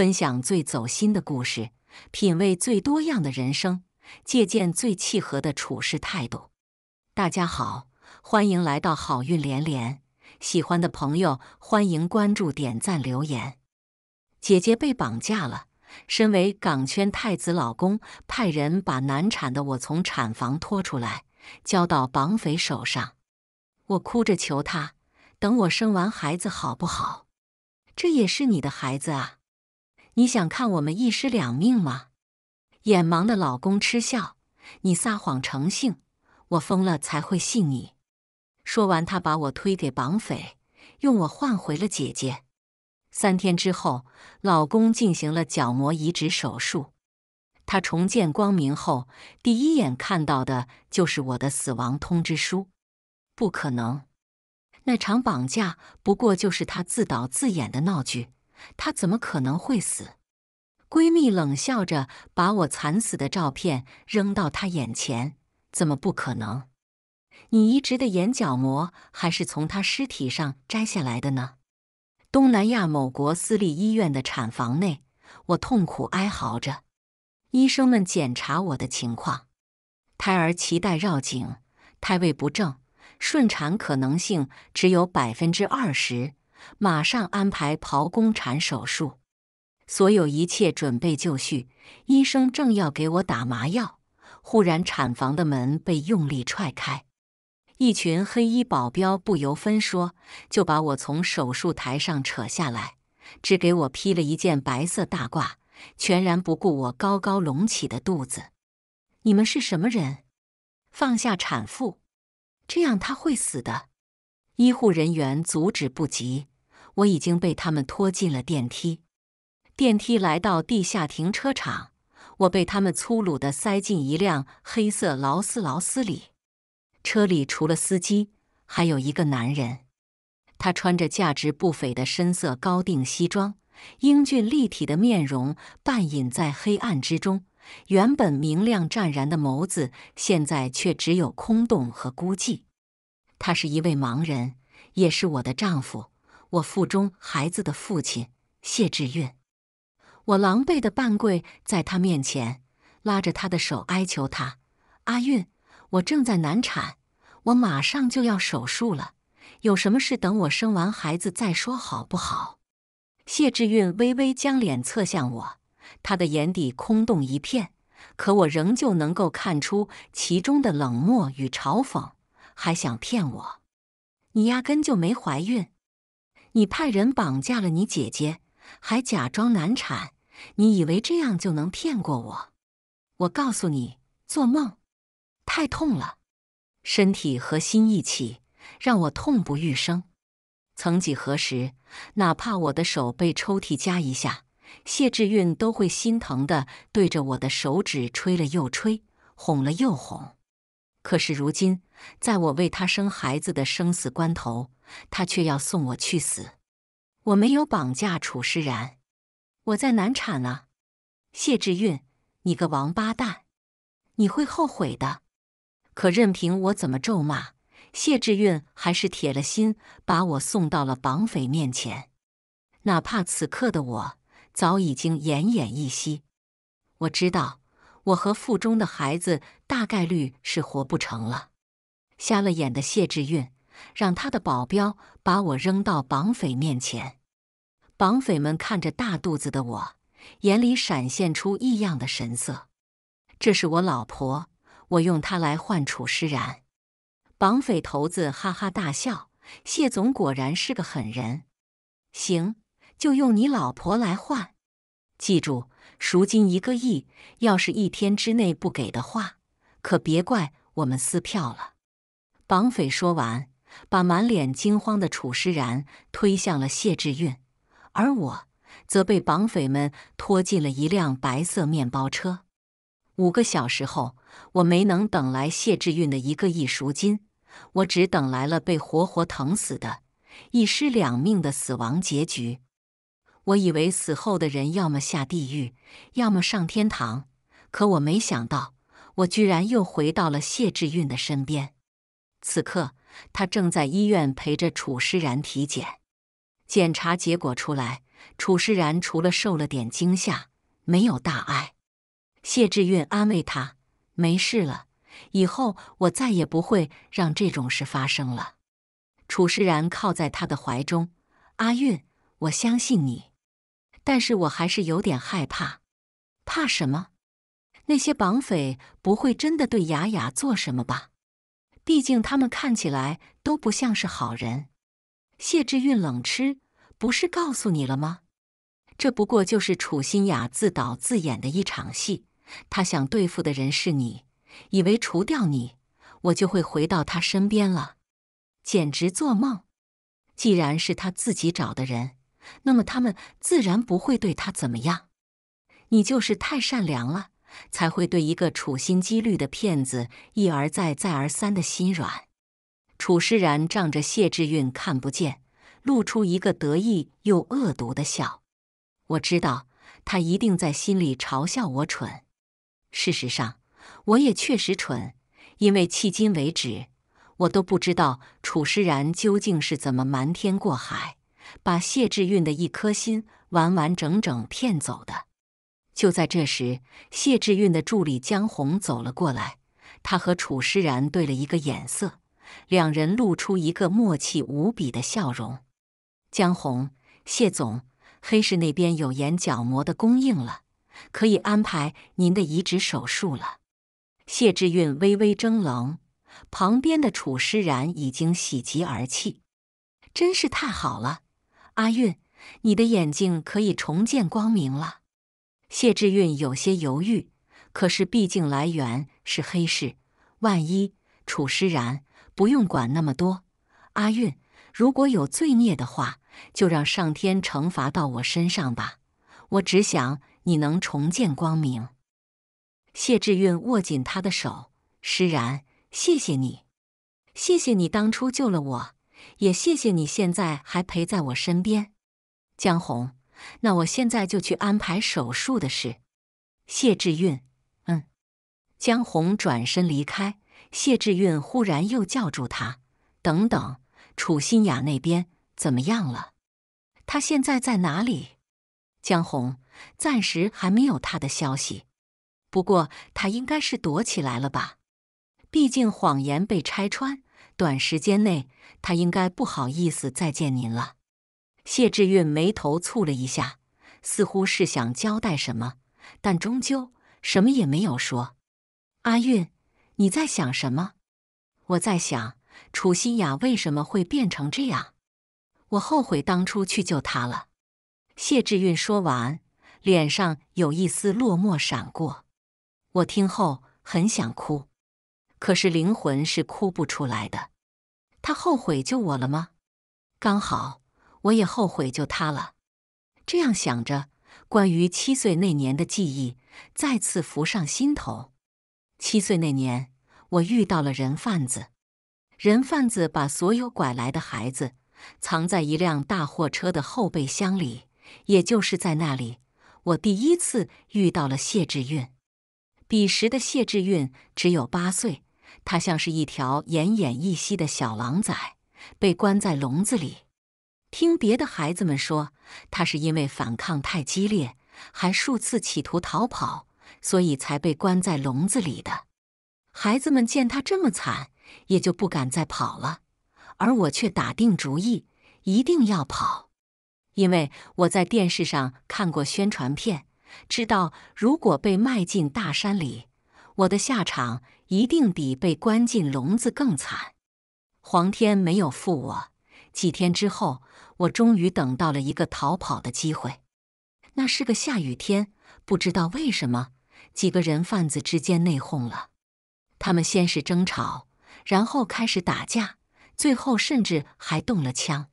分享最走心的故事，品味最多样的人生，借鉴最契合的处事态度。大家好，欢迎来到好运连连。喜欢的朋友欢迎关注、点赞、留言。姐姐被绑架了，身为港圈太子老公，派人把难产的我从产房拖出来，交到绑匪手上。我哭着求他，等我生完孩子好不好？这也是你的孩子啊。你想看我们一尸两命吗？眼盲的老公嗤笑：“你撒谎成性，我疯了才会信你。”说完，他把我推给绑匪，用我换回了姐姐。三天之后，老公进行了角膜移植手术。他重见光明后，第一眼看到的就是我的死亡通知书。不可能，那场绑架不过就是他自导自演的闹剧。他怎么可能会死？闺蜜冷笑着，把我惨死的照片扔到她眼前。怎么不可能？你移植的眼角膜还是从她尸体上摘下来的呢？东南亚某国私立医院的产房内，我痛苦哀嚎着。医生们检查我的情况，胎儿脐带绕颈，胎位不正，顺产可能性只有百分之二十。马上安排剖宫产手术，所有一切准备就绪，医生正要给我打麻药，忽然产房的门被用力踹开，一群黑衣保镖不由分说就把我从手术台上扯下来，只给我披了一件白色大褂，全然不顾我高高隆起的肚子。你们是什么人？放下产妇，这样她会死的。医护人员阻止不及。我已经被他们拖进了电梯。电梯来到地下停车场，我被他们粗鲁的塞进一辆黑色劳斯劳斯里。车里除了司机，还有一个男人。他穿着价值不菲的深色高定西装，英俊立体的面容半隐在黑暗之中，原本明亮湛然的眸子，现在却只有空洞和孤寂。他是一位盲人，也是我的丈夫。我腹中孩子的父亲谢志运，我狼狈的半跪在他面前，拉着他的手哀求他：“阿运，我正在难产，我马上就要手术了，有什么事等我生完孩子再说，好不好？”谢志运微微将脸侧向我，他的眼底空洞一片，可我仍旧能够看出其中的冷漠与嘲讽，还想骗我？你压根就没怀孕！你派人绑架了你姐姐，还假装难产，你以为这样就能骗过我？我告诉你，做梦！太痛了，身体和心一起，让我痛不欲生。曾几何时，哪怕我的手被抽屉夹一下，谢志运都会心疼的对着我的手指吹了又吹，哄了又哄。可是如今，在我为他生孩子的生死关头。他却要送我去死！我没有绑架楚诗然，我在难产啊！谢志运，你个王八蛋，你会后悔的！可任凭我怎么咒骂，谢志运还是铁了心把我送到了绑匪面前。哪怕此刻的我早已经奄奄一息，我知道我和腹中的孩子大概率是活不成了。瞎了眼的谢志运！让他的保镖把我扔到绑匪面前，绑匪们看着大肚子的我，眼里闪现出异样的神色。这是我老婆，我用她来换楚诗然。绑匪头子哈哈大笑：“谢总果然是个狠人，行，就用你老婆来换。记住，赎金一个亿，要是一天之内不给的话，可别怪我们撕票了。”绑匪说完。把满脸惊慌的楚诗然推向了谢志韵，而我则被绑匪们拖进了一辆白色面包车。五个小时后，我没能等来谢志韵的一个亿赎金，我只等来了被活活疼死的一尸两命的死亡结局。我以为死后的人要么下地狱，要么上天堂，可我没想到，我居然又回到了谢志韵的身边。此刻。他正在医院陪着楚诗然体检，检查结果出来，楚诗然除了受了点惊吓，没有大碍。谢志韵安慰他：“没事了，以后我再也不会让这种事发生了。”楚诗然靠在他的怀中：“阿韵，我相信你，但是我还是有点害怕。怕什么？那些绑匪不会真的对雅雅做什么吧？”毕竟他们看起来都不像是好人。谢志韵冷吃：“不是告诉你了吗？这不过就是楚心雅自导自演的一场戏。他想对付的人是你，以为除掉你，我就会回到他身边了？简直做梦！既然是他自己找的人，那么他们自然不会对他怎么样。你就是太善良了。”才会对一个处心积虑的骗子一而再、再而三的心软。楚诗然仗着谢志韵看不见，露出一个得意又恶毒的笑。我知道他一定在心里嘲笑我蠢。事实上，我也确实蠢，因为迄今为止，我都不知道楚诗然究竟是怎么瞒天过海，把谢志韵的一颗心完完整整骗走的。就在这时，谢志运的助理江红走了过来，他和楚诗然对了一个眼色，两人露出一个默契无比的笑容。江红，谢总，黑市那边有眼角膜的供应了，可以安排您的移植手术了。谢志运微微怔愣，旁边的楚诗然已经喜极而泣，真是太好了，阿运，你的眼睛可以重见光明了。谢志韵有些犹豫，可是毕竟来源是黑市，万一楚诗然不用管那么多。阿韵，如果有罪孽的话，就让上天惩罚到我身上吧。我只想你能重见光明。谢志韵握紧他的手，诗然，谢谢你，谢谢你当初救了我，也谢谢你现在还陪在我身边，江红。那我现在就去安排手术的事。谢志运，嗯。江红转身离开，谢志运忽然又叫住他：“等等，楚心雅那边怎么样了？她现在在哪里？”江红暂时还没有她的消息，不过她应该是躲起来了吧？毕竟谎言被拆穿，短时间内她应该不好意思再见您了。谢志韵眉头蹙了一下，似乎是想交代什么，但终究什么也没有说。阿韵，你在想什么？我在想楚心雅为什么会变成这样。我后悔当初去救他了。谢志韵说完，脸上有一丝落寞闪过。我听后很想哭，可是灵魂是哭不出来的。他后悔救我了吗？刚好。我也后悔就他了，这样想着，关于七岁那年的记忆再次浮上心头。七岁那年，我遇到了人贩子，人贩子把所有拐来的孩子藏在一辆大货车的后备箱里，也就是在那里，我第一次遇到了谢志运。彼时的谢志运只有八岁，他像是一条奄奄一息的小狼崽，被关在笼子里。听别的孩子们说，他是因为反抗太激烈，还数次企图逃跑，所以才被关在笼子里的。孩子们见他这么惨，也就不敢再跑了。而我却打定主意一定要跑，因为我在电视上看过宣传片，知道如果被卖进大山里，我的下场一定比被关进笼子更惨。皇天没有负我，几天之后。我终于等到了一个逃跑的机会。那是个下雨天，不知道为什么，几个人贩子之间内讧了。他们先是争吵，然后开始打架，最后甚至还动了枪。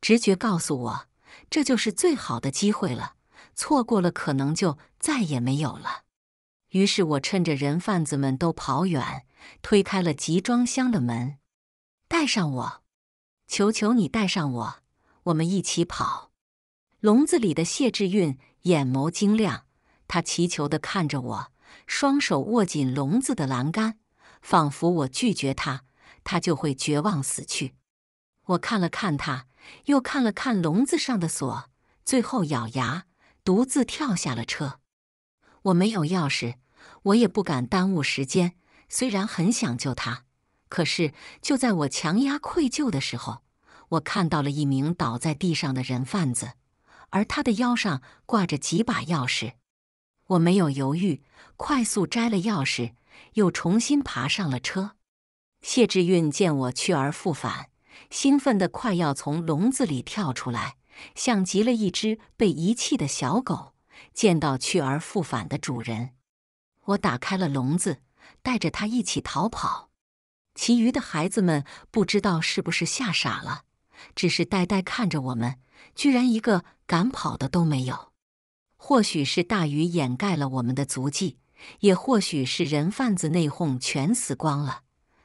直觉告诉我，这就是最好的机会了。错过了，可能就再也没有了。于是我趁着人贩子们都跑远，推开了集装箱的门，带上我，求求你带上我。我们一起跑，笼子里的谢志韵眼眸晶亮，他祈求地看着我，双手握紧笼子的栏杆，仿佛我拒绝他，他就会绝望死去。我看了看他，又看了看笼子上的锁，最后咬牙独自跳下了车。我没有钥匙，我也不敢耽误时间。虽然很想救他，可是就在我强压愧疚的时候。我看到了一名倒在地上的人贩子，而他的腰上挂着几把钥匙。我没有犹豫，快速摘了钥匙，又重新爬上了车。谢志运见我去而复返，兴奋的快要从笼子里跳出来，像极了一只被遗弃的小狗见到去而复返的主人。我打开了笼子，带着他一起逃跑。其余的孩子们不知道是不是吓傻了。只是呆呆看着我们，居然一个敢跑的都没有。或许是大雨掩盖了我们的足迹，也或许是人贩子内讧，全死光了。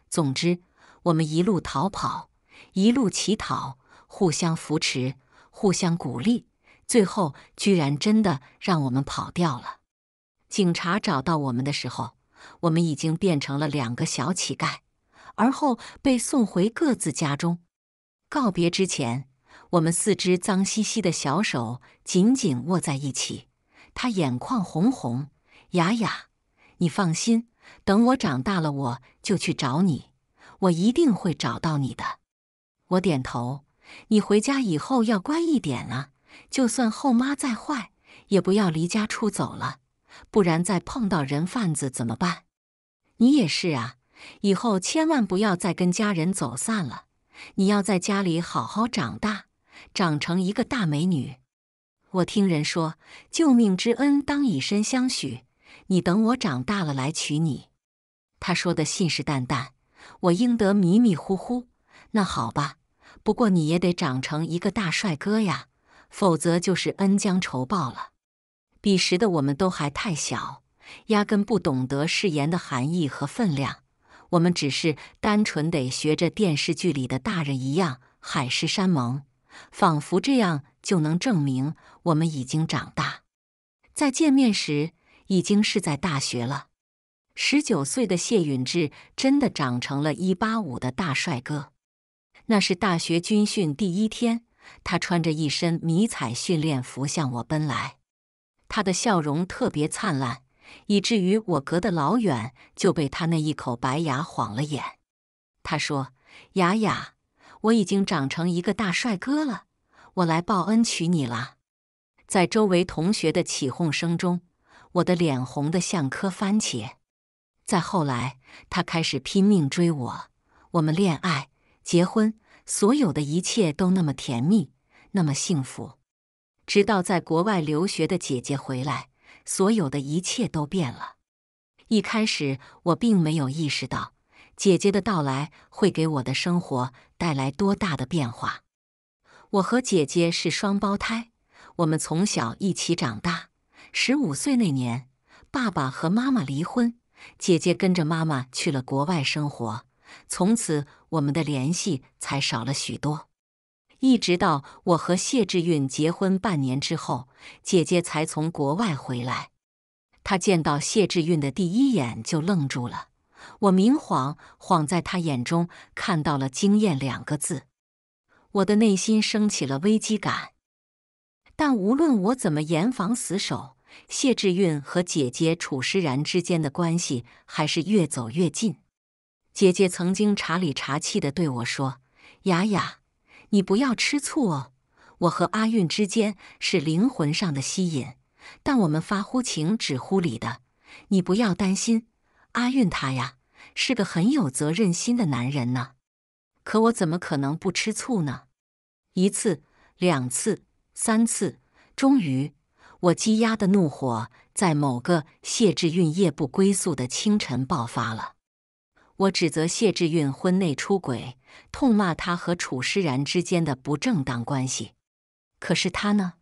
总之，我们一路逃跑，一路乞讨，互相扶持，互相鼓励，最后居然真的让我们跑掉了。警察找到我们的时候，我们已经变成了两个小乞丐，而后被送回各自家中。告别之前，我们四只脏兮兮的小手紧紧握在一起。他眼眶红红，雅雅，你放心，等我长大了，我就去找你，我一定会找到你的。我点头。你回家以后要乖一点啊，就算后妈再坏，也不要离家出走了，不然再碰到人贩子怎么办？你也是啊，以后千万不要再跟家人走散了。你要在家里好好长大，长成一个大美女。我听人说，救命之恩当以身相许。你等我长大了来娶你。他说的信誓旦旦，我应得迷迷糊糊。那好吧，不过你也得长成一个大帅哥呀，否则就是恩将仇报了。彼时的我们都还太小，压根不懂得誓言的含义和分量。我们只是单纯得学着电视剧里的大人一样海誓山盟，仿佛这样就能证明我们已经长大。再见面时，已经是在大学了。十九岁的谢允志真的长成了一八五的大帅哥。那是大学军训第一天，他穿着一身迷彩训练服向我奔来，他的笑容特别灿烂。以至于我隔得老远就被他那一口白牙晃了眼。他说：“雅雅，我已经长成一个大帅哥了，我来报恩娶你啦！”在周围同学的起哄声中，我的脸红得像颗番茄。再后来，他开始拼命追我，我们恋爱、结婚，所有的一切都那么甜蜜，那么幸福。直到在国外留学的姐姐回来。所有的一切都变了。一开始，我并没有意识到姐姐的到来会给我的生活带来多大的变化。我和姐姐是双胞胎，我们从小一起长大。十五岁那年，爸爸和妈妈离婚，姐姐跟着妈妈去了国外生活，从此我们的联系才少了许多。一直到我和谢志韵结婚半年之后，姐姐才从国外回来。她见到谢志韵的第一眼就愣住了，我明晃晃在她眼中看到了惊艳两个字，我的内心升起了危机感。但无论我怎么严防死守，谢志韵和姐姐楚诗然之间的关系还是越走越近。姐姐曾经查理查气的对我说：“雅雅。”你不要吃醋哦，我和阿韵之间是灵魂上的吸引，但我们发乎情，止乎礼的。你不要担心，阿韵他呀是个很有责任心的男人呢。可我怎么可能不吃醋呢？一次，两次，三次，终于，我积压的怒火在某个谢志韵夜不归宿的清晨爆发了。我指责谢志运婚内出轨，痛骂他和楚诗然之间的不正当关系。可是他呢？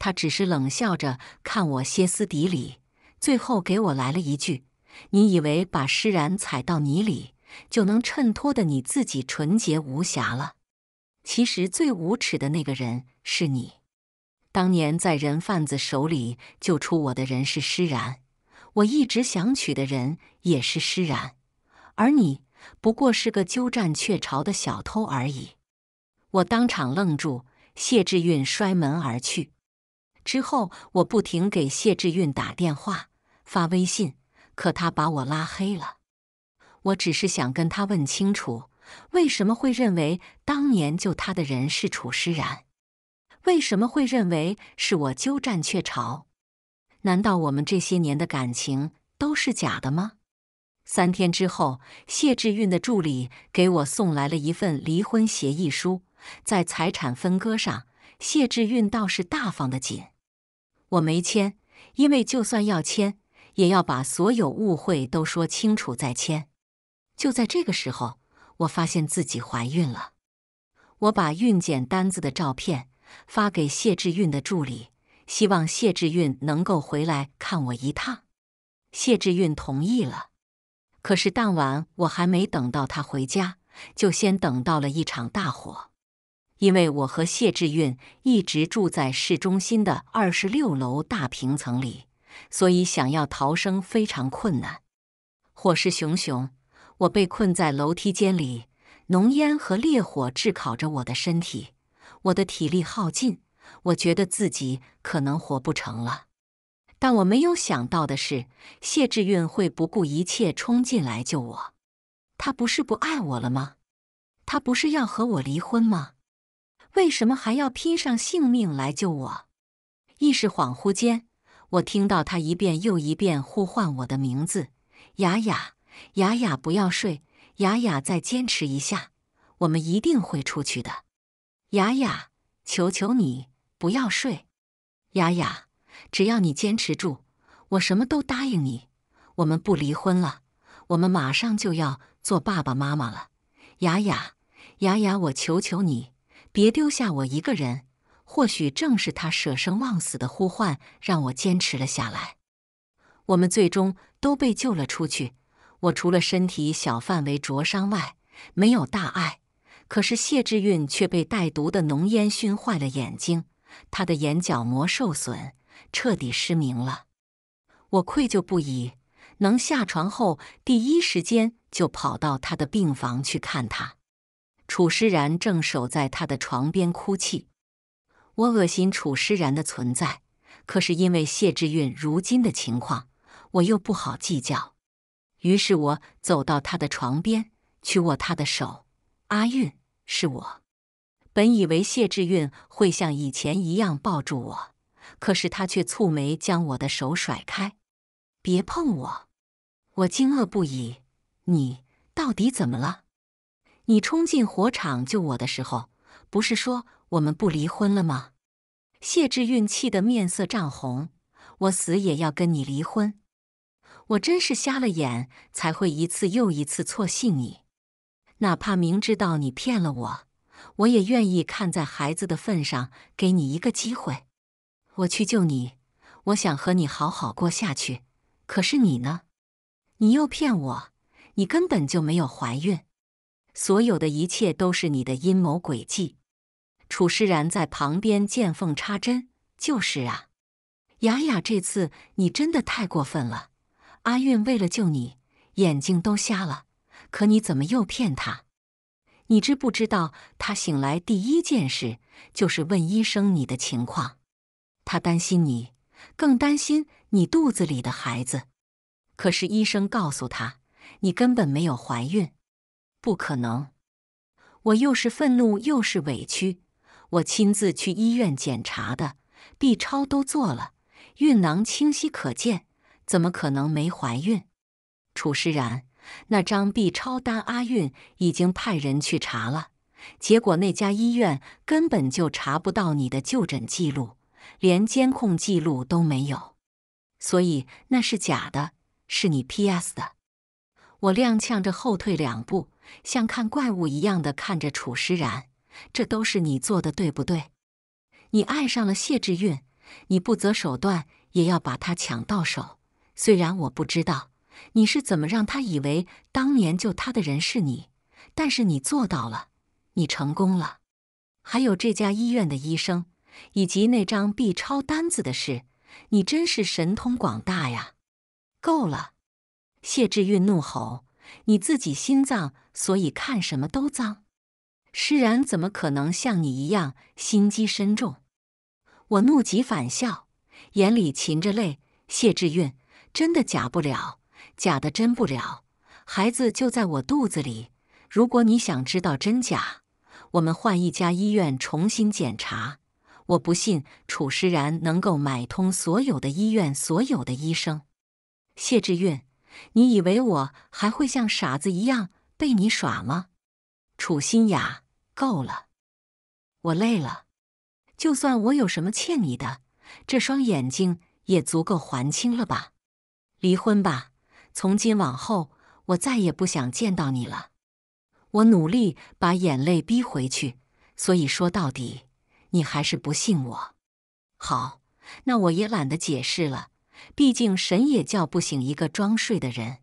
他只是冷笑着看我歇斯底里，最后给我来了一句：“你以为把诗然踩到泥里，就能衬托的你自己纯洁无瑕了？其实最无耻的那个人是你。当年在人贩子手里救出我的人是诗然，我一直想娶的人也是诗然。”而你不过是个鸠占鹊巢的小偷而已。我当场愣住，谢志运摔门而去。之后，我不停给谢志运打电话、发微信，可他把我拉黑了。我只是想跟他问清楚，为什么会认为当年救他的人是楚诗然？为什么会认为是我鸠占鹊巢？难道我们这些年的感情都是假的吗？三天之后，谢志运的助理给我送来了一份离婚协议书。在财产分割上，谢志运倒是大方的紧。我没签，因为就算要签，也要把所有误会都说清楚再签。就在这个时候，我发现自己怀孕了。我把孕检单子的照片发给谢志运的助理，希望谢志运能够回来看我一趟。谢志运同意了。可是当晚我还没等到他回家，就先等到了一场大火。因为我和谢志运一直住在市中心的二十六楼大平层里，所以想要逃生非常困难。火势熊熊，我被困在楼梯间里，浓烟和烈火炙烤着我的身体，我的体力耗尽，我觉得自己可能活不成了。但我没有想到的是，谢志运会不顾一切冲进来救我。他不是不爱我了吗？他不是要和我离婚吗？为什么还要拼上性命来救我？意识恍惚间，我听到他一遍又一遍呼唤我的名字：“雅雅，雅雅，不要睡，雅雅，再坚持一下，我们一定会出去的，雅雅，求求你不要睡，雅雅。”只要你坚持住，我什么都答应你。我们不离婚了，我们马上就要做爸爸妈妈了。雅雅，雅雅，我求求你，别丢下我一个人。或许正是他舍生忘死的呼唤，让我坚持了下来。我们最终都被救了出去。我除了身体小范围灼伤外，没有大碍。可是谢志韵却被带毒的浓烟熏坏了眼睛，他的眼角膜受损。彻底失明了，我愧疚不已。能下床后，第一时间就跑到他的病房去看他。楚诗然正守在他的床边哭泣。我恶心楚诗然的存在，可是因为谢志韵如今的情况，我又不好计较。于是我走到他的床边，去握他的手。阿韵，是我。本以为谢志韵会像以前一样抱住我。可是他却蹙眉，将我的手甩开，“别碰我！”我惊愕不已，“你到底怎么了？你冲进火场救我的时候，不是说我们不离婚了吗？”谢志运气得面色涨红，“我死也要跟你离婚！我真是瞎了眼，才会一次又一次错信你。哪怕明知道你骗了我，我也愿意看在孩子的份上，给你一个机会。”我去救你，我想和你好好过下去。可是你呢？你又骗我，你根本就没有怀孕，所有的一切都是你的阴谋诡计。楚诗然在旁边见缝插针，就是啊，雅雅，这次你真的太过分了。阿韵为了救你，眼睛都瞎了，可你怎么又骗他？你知不知道，他醒来第一件事就是问医生你的情况。他担心你，更担心你肚子里的孩子。可是医生告诉他，你根本没有怀孕，不可能。我又是愤怒又是委屈。我亲自去医院检查的，B 超都做了，孕囊清晰可见，怎么可能没怀孕？楚诗然，那张 B 超单，阿韵已经派人去查了，结果那家医院根本就查不到你的就诊记录。连监控记录都没有，所以那是假的，是你 P.S. 的。我踉跄着后退两步，像看怪物一样的看着楚诗然。这都是你做的，对不对？你爱上了谢志运，你不择手段也要把他抢到手。虽然我不知道你是怎么让他以为当年救他的人是你，但是你做到了，你成功了。还有这家医院的医生。以及那张 B 超单子的事，你真是神通广大呀！够了！谢志运怒吼：“你自己心脏，所以看什么都脏。”施然怎么可能像你一样心机深重？我怒极反笑，眼里噙着泪。谢志运，真的假不了，假的真不了。孩子就在我肚子里，如果你想知道真假，我们换一家医院重新检查。我不信楚诗然能够买通所有的医院、所有的医生。谢志运，你以为我还会像傻子一样被你耍吗？楚心雅，够了，我累了。就算我有什么欠你的，这双眼睛也足够还清了吧？离婚吧，从今往后，我再也不想见到你了。我努力把眼泪逼回去，所以说到底。你还是不信我，好，那我也懒得解释了。毕竟神也叫不醒一个装睡的人。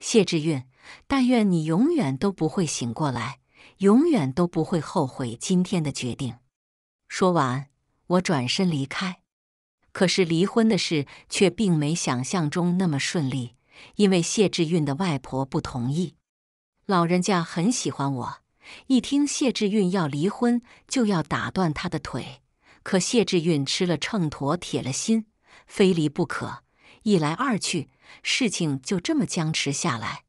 谢志运，但愿你永远都不会醒过来，永远都不会后悔今天的决定。说完，我转身离开。可是离婚的事却并没想象中那么顺利，因为谢志运的外婆不同意。老人家很喜欢我。一听谢志运要离婚，就要打断他的腿。可谢志运吃了秤砣，铁了心，非离不可。一来二去，事情就这么僵持下来。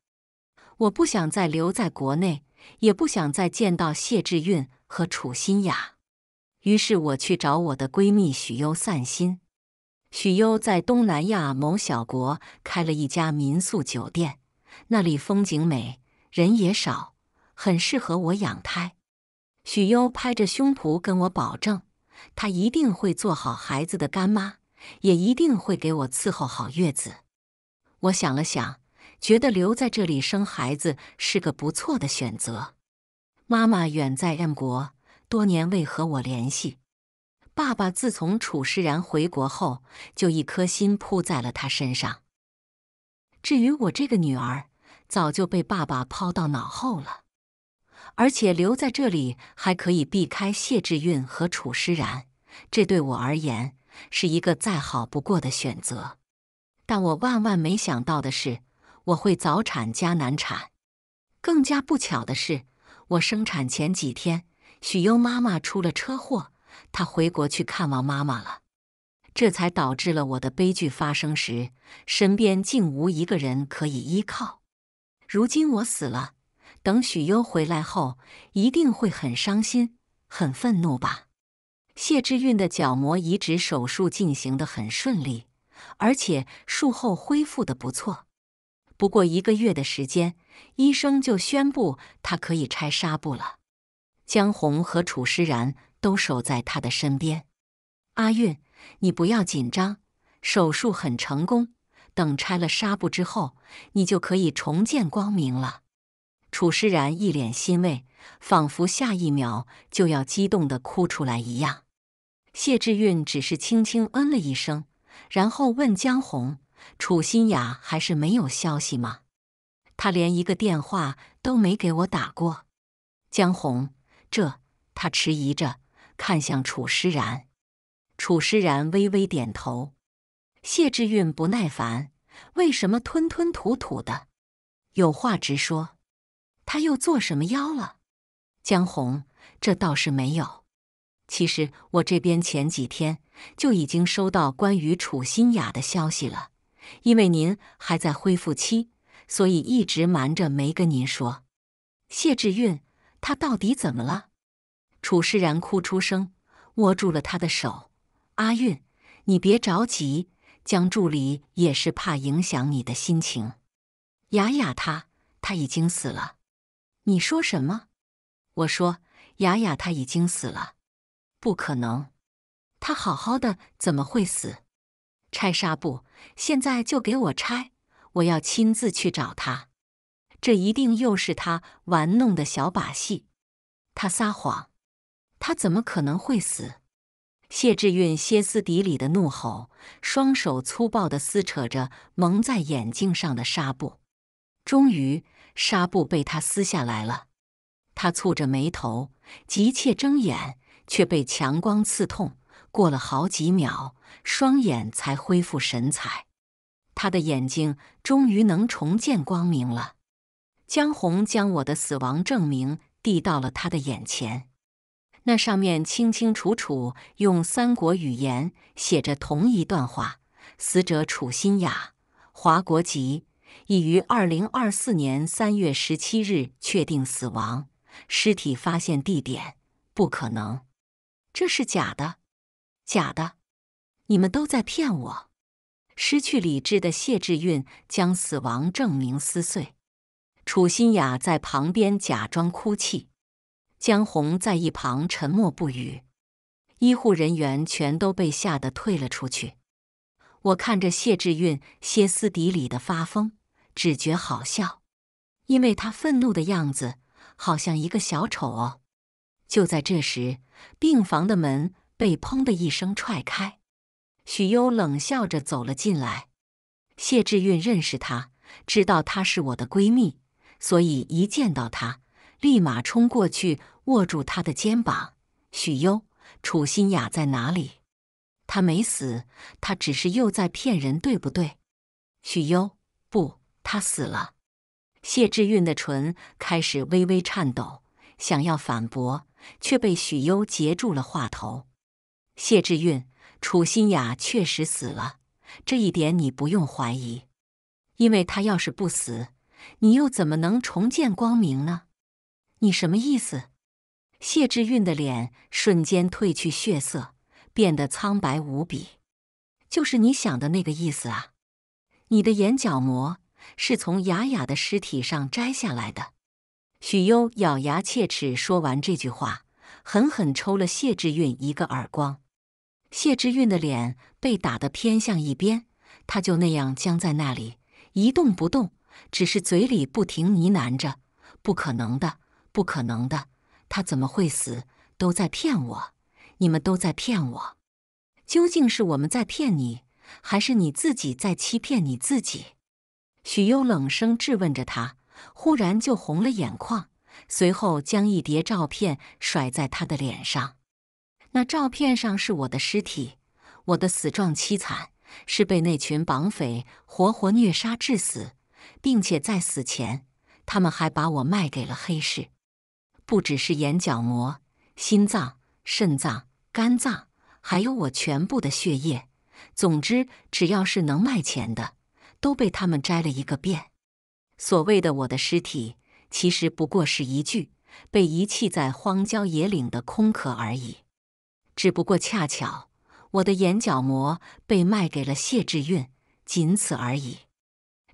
我不想再留在国内，也不想再见到谢志运和楚心雅。于是我去找我的闺蜜许攸散心。许攸在东南亚某小国开了一家民宿酒店，那里风景美，人也少。很适合我养胎，许攸拍着胸脯跟我保证，他一定会做好孩子的干妈，也一定会给我伺候好月子。我想了想，觉得留在这里生孩子是个不错的选择。妈妈远在燕国，多年未和我联系；爸爸自从楚世然回国后，就一颗心扑在了他身上。至于我这个女儿，早就被爸爸抛到脑后了。而且留在这里还可以避开谢志运和楚诗然，这对我而言是一个再好不过的选择。但我万万没想到的是，我会早产加难产。更加不巧的是，我生产前几天，许攸妈妈出了车祸，她回国去看望妈妈了，这才导致了我的悲剧发生时，身边竟无一个人可以依靠。如今我死了。等许攸回来后，一定会很伤心、很愤怒吧？谢志运的角膜移植手术进行的很顺利，而且术后恢复的不错。不过一个月的时间，医生就宣布他可以拆纱布了。江红和楚诗然都守在他的身边。阿韵，你不要紧张，手术很成功。等拆了纱布之后，你就可以重见光明了。楚诗然一脸欣慰，仿佛下一秒就要激动的哭出来一样。谢志韵只是轻轻嗯了一声，然后问江红：“楚心雅还是没有消息吗？她连一个电话都没给我打过。”江红，这他迟疑着看向楚诗然，楚诗然微微点头。谢志韵不耐烦：“为什么吞吞吐吐的？有话直说。”他又做什么妖了？江红，这倒是没有。其实我这边前几天就已经收到关于楚心雅的消息了，因为您还在恢复期，所以一直瞒着没跟您说。谢志运，他到底怎么了？楚世然哭出声，握住了他的手：“阿运，你别着急。江助理也是怕影响你的心情。雅雅，他他已经死了。”你说什么？我说雅雅她已经死了，不可能，她好好的怎么会死？拆纱布，现在就给我拆！我要亲自去找她，这一定又是他玩弄的小把戏。他撒谎，他怎么可能会死？谢志运歇斯底里的怒吼，双手粗暴的撕扯着蒙在眼睛上的纱布，终于。纱布被他撕下来了，他蹙着眉头，急切睁眼，却被强光刺痛。过了好几秒，双眼才恢复神采。他的眼睛终于能重见光明了。江红将我的死亡证明递到了他的眼前，那上面清清楚楚用三国语言写着同一段话：死者楚新雅，华国籍。已于二零二四年三月十七日确定死亡。尸体发现地点不可能，这是假的，假的！你们都在骗我！失去理智的谢志运将死亡证明撕碎，楚新雅在旁边假装哭泣，江红在一旁沉默不语。医护人员全都被吓得退了出去。我看着谢志运歇斯底里的发疯。只觉好笑，因为他愤怒的样子好像一个小丑哦。就在这时，病房的门被“砰”的一声踹开，许攸冷笑着走了进来。谢志韵认识他，知道他是我的闺蜜，所以一见到他，立马冲过去握住他的肩膀。许攸，楚心雅在哪里？她没死，她只是又在骗人，对不对？许攸，不。他死了，谢志运的唇开始微微颤抖，想要反驳，却被许攸截住了话头。谢志运，楚心雅确实死了，这一点你不用怀疑，因为他要是不死，你又怎么能重见光明呢？你什么意思？谢志运的脸瞬间褪去血色，变得苍白无比。就是你想的那个意思啊！你的眼角膜。是从雅雅的尸体上摘下来的。许攸咬牙切齿说完这句话，狠狠抽了谢志韵一个耳光。谢志韵的脸被打得偏向一边，他就那样僵在那里一动不动，只是嘴里不停呢喃着：“不可能的，不可能的，他怎么会死？都在骗我，你们都在骗我。究竟是我们在骗你，还是你自己在欺骗你自己？”许攸冷声质问着他，忽然就红了眼眶，随后将一叠照片甩在他的脸上。那照片上是我的尸体，我的死状凄惨，是被那群绑匪活活虐杀致死，并且在死前，他们还把我卖给了黑市。不只是眼角膜、心脏、肾脏、肝脏，还有我全部的血液。总之，只要是能卖钱的。都被他们摘了一个遍。所谓的我的尸体，其实不过是一具被遗弃在荒郊野岭的空壳而已。只不过恰巧我的眼角膜被卖给了谢志运，仅此而已。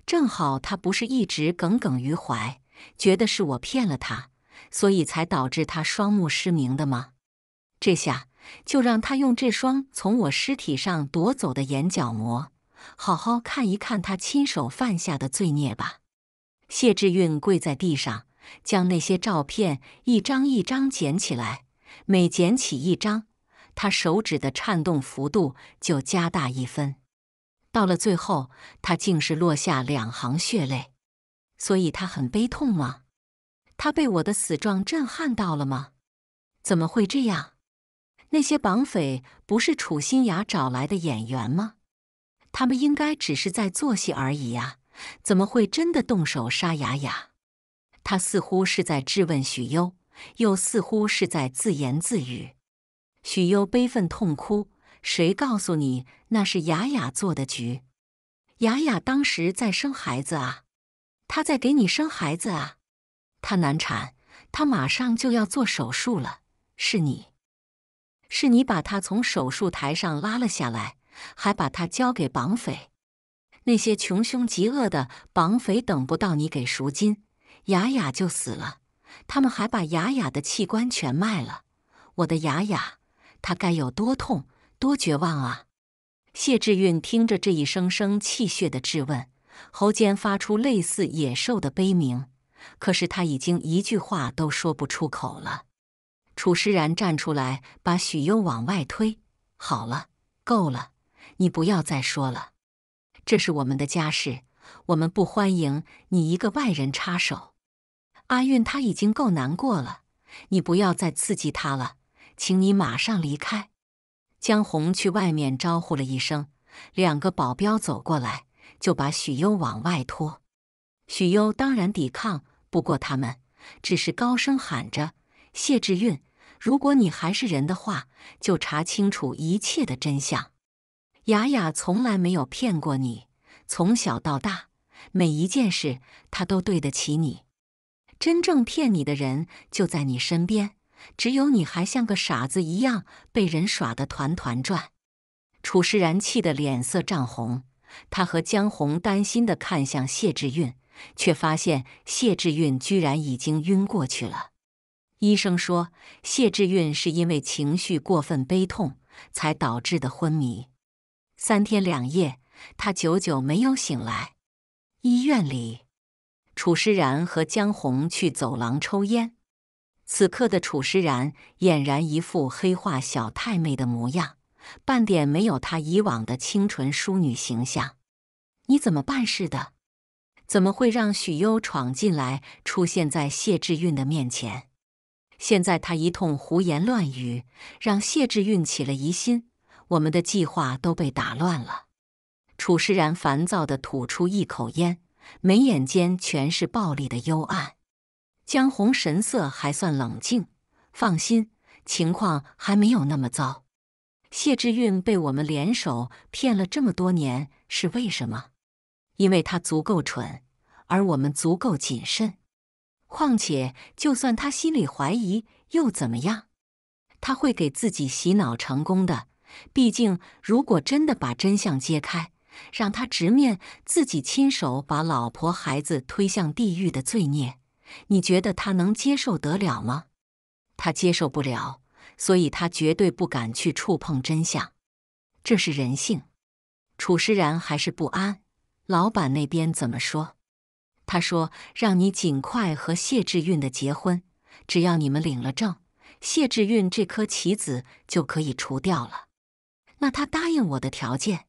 正好他不是一直耿耿于怀，觉得是我骗了他，所以才导致他双目失明的吗？这下就让他用这双从我尸体上夺走的眼角膜。好好看一看他亲手犯下的罪孽吧。谢志运跪在地上，将那些照片一张一张捡起来，每捡起一张，他手指的颤动幅度就加大一分。到了最后，他竟是落下两行血泪。所以他很悲痛吗？他被我的死状震撼到了吗？怎么会这样？那些绑匪不是楚心雅找来的演员吗？他们应该只是在做戏而已呀，怎么会真的动手杀雅雅？他似乎是在质问许攸，又似乎是在自言自语。许攸悲愤痛哭：“谁告诉你那是雅雅做的局？雅雅当时在生孩子啊，她在给你生孩子啊，她难产，她马上就要做手术了。是你，是你把她从手术台上拉了下来。”还把他交给绑匪，那些穷凶极恶的绑匪等不到你给赎金，雅雅就死了。他们还把雅雅的器官全卖了。我的雅雅，她该有多痛，多绝望啊！谢志韵听着这一声声泣血的质问，喉间发出类似野兽的悲鸣。可是他已经一句话都说不出口了。楚诗然站出来，把许攸往外推。好了，够了。你不要再说了，这是我们的家事，我们不欢迎你一个外人插手。阿韵他已经够难过了，你不要再刺激他了，请你马上离开。江红去外面招呼了一声，两个保镖走过来就把许攸往外拖。许攸当然抵抗不过，他们只是高声喊着：“谢志韵，如果你还是人的话，就查清楚一切的真相。”雅雅从来没有骗过你，从小到大，每一件事她都对得起你。真正骗你的人就在你身边，只有你还像个傻子一样被人耍得团团转。楚诗然气得脸色涨红，他和江红担心地看向谢志韵，却发现谢志韵居然已经晕过去了。医生说，谢志韵是因为情绪过分悲痛才导致的昏迷。三天两夜，他久久没有醒来。医院里，楚诗然和江红去走廊抽烟。此刻的楚诗然俨然一副黑化小太妹的模样，半点没有他以往的清纯淑女形象。你怎么办事的？怎么会让许攸闯进来，出现在谢志运的面前？现在他一通胡言乱语，让谢志运起了疑心。我们的计划都被打乱了。楚诗然烦躁地吐出一口烟，眉眼间全是暴力的幽暗。江红神色还算冷静，放心，情况还没有那么糟。谢志运被我们联手骗了这么多年，是为什么？因为他足够蠢，而我们足够谨慎。况且，就算他心里怀疑，又怎么样？他会给自己洗脑成功的。毕竟，如果真的把真相揭开，让他直面自己亲手把老婆孩子推向地狱的罪孽，你觉得他能接受得了吗？他接受不了，所以他绝对不敢去触碰真相。这是人性。楚诗然还是不安。老板那边怎么说？他说：“让你尽快和谢志运的结婚，只要你们领了证，谢志运这颗棋子就可以除掉了。”那他答应我的条件，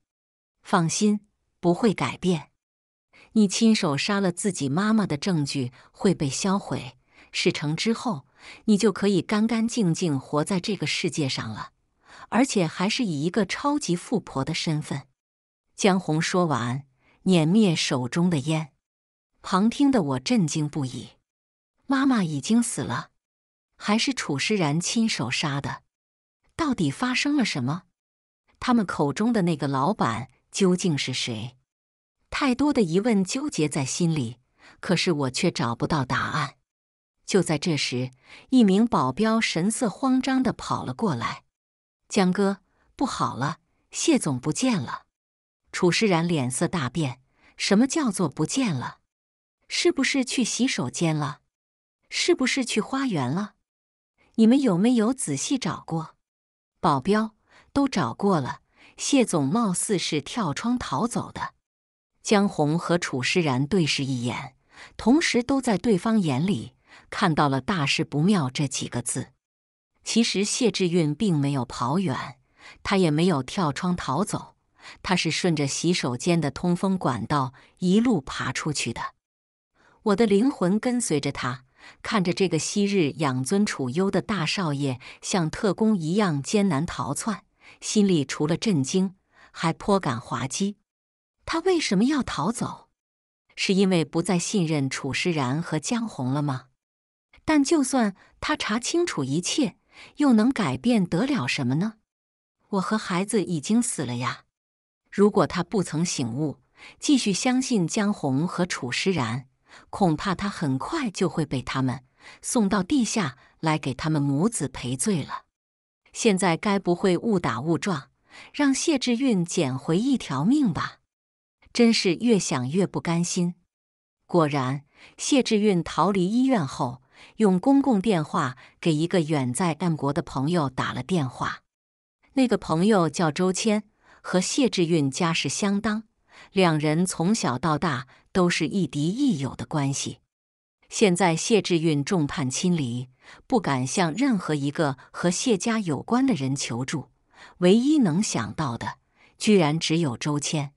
放心，不会改变。你亲手杀了自己妈妈的证据会被销毁，事成之后，你就可以干干净净活在这个世界上了，而且还是以一个超级富婆的身份。江红说完，碾灭手中的烟。旁听的我震惊不已：，妈妈已经死了，还是楚诗然亲手杀的？到底发生了什么？他们口中的那个老板究竟是谁？太多的疑问纠结在心里，可是我却找不到答案。就在这时，一名保镖神色慌张的跑了过来：“江哥，不好了，谢总不见了！”楚诗然脸色大变：“什么叫做不见了？是不是去洗手间了？是不是去花园了？你们有没有仔细找过？”保镖。都找过了，谢总貌似是跳窗逃走的。江红和楚诗然对视一眼，同时都在对方眼里看到了“大事不妙”这几个字。其实谢志运并没有跑远，他也没有跳窗逃走，他是顺着洗手间的通风管道一路爬出去的。我的灵魂跟随着他，看着这个昔日养尊处优的大少爷像特工一样艰难逃窜。心里除了震惊，还颇感滑稽。他为什么要逃走？是因为不再信任楚诗然和江红了吗？但就算他查清楚一切，又能改变得了什么呢？我和孩子已经死了呀！如果他不曾醒悟，继续相信江红和楚诗然，恐怕他很快就会被他们送到地下来给他们母子赔罪了。现在该不会误打误撞让谢志运捡回一条命吧？真是越想越不甘心。果然，谢志运逃离医院后，用公共电话给一个远在干国的朋友打了电话。那个朋友叫周谦，和谢志运家世相当，两人从小到大都是亦敌亦友的关系。现在谢志运众叛亲离。不敢向任何一个和谢家有关的人求助，唯一能想到的，居然只有周谦。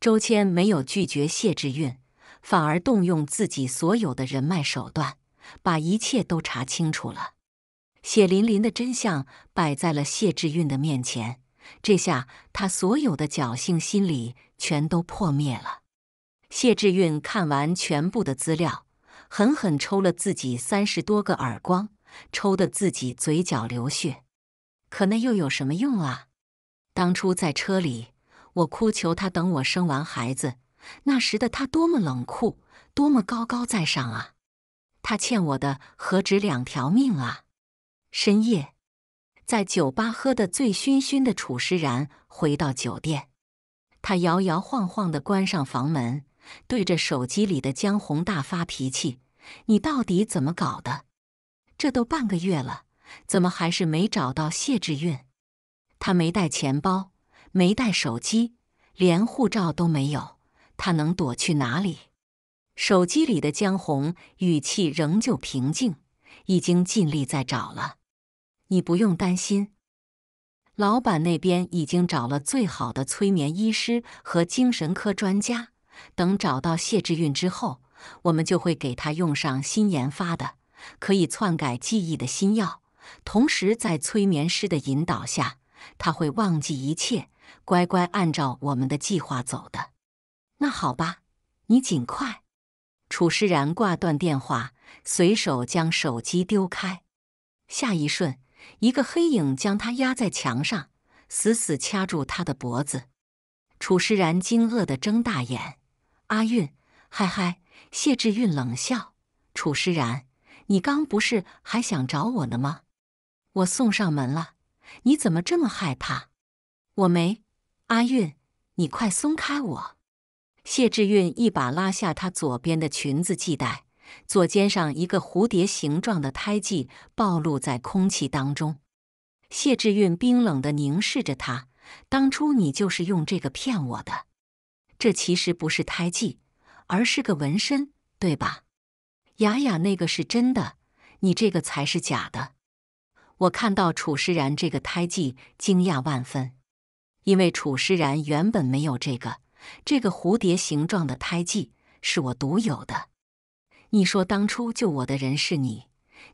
周谦没有拒绝谢志运，反而动用自己所有的人脉手段，把一切都查清楚了。血淋淋的真相摆在了谢志运的面前，这下他所有的侥幸心理全都破灭了。谢志运看完全部的资料。狠狠抽了自己三十多个耳光，抽得自己嘴角流血，可那又有什么用啊？当初在车里，我哭求他等我生完孩子，那时的他多么冷酷，多么高高在上啊！他欠我的何止两条命啊！深夜，在酒吧喝得醉醺醺的楚诗然回到酒店，他摇摇晃晃地关上房门，对着手机里的江红大发脾气。你到底怎么搞的？这都半个月了，怎么还是没找到谢志运？他没带钱包，没带手机，连护照都没有，他能躲去哪里？手机里的江红语气仍旧平静，已经尽力在找了，你不用担心。老板那边已经找了最好的催眠医师和精神科专家，等找到谢志运之后。我们就会给他用上新研发的可以篡改记忆的新药，同时在催眠师的引导下，他会忘记一切，乖乖按照我们的计划走的。那好吧，你尽快。楚诗然挂断电话，随手将手机丢开。下一瞬，一个黑影将他压在墙上，死死掐住他的脖子。楚诗然惊愕地睁大眼，阿韵，嗨嗨。谢志韵冷笑：“楚诗然，你刚不是还想找我呢吗？我送上门了，你怎么这么害怕？”“我没。”阿韵，你快松开我！”谢志韵一把拉下她左边的裙子系带，左肩上一个蝴蝶形状的胎记暴露在空气当中。谢志韵冰冷地凝视着她：“当初你就是用这个骗我的，这其实不是胎记。”而是个纹身，对吧？雅雅，那个是真的，你这个才是假的。我看到楚诗然这个胎记，惊讶万分，因为楚诗然原本没有这个，这个蝴蝶形状的胎记是我独有的。你说当初救我的人是你，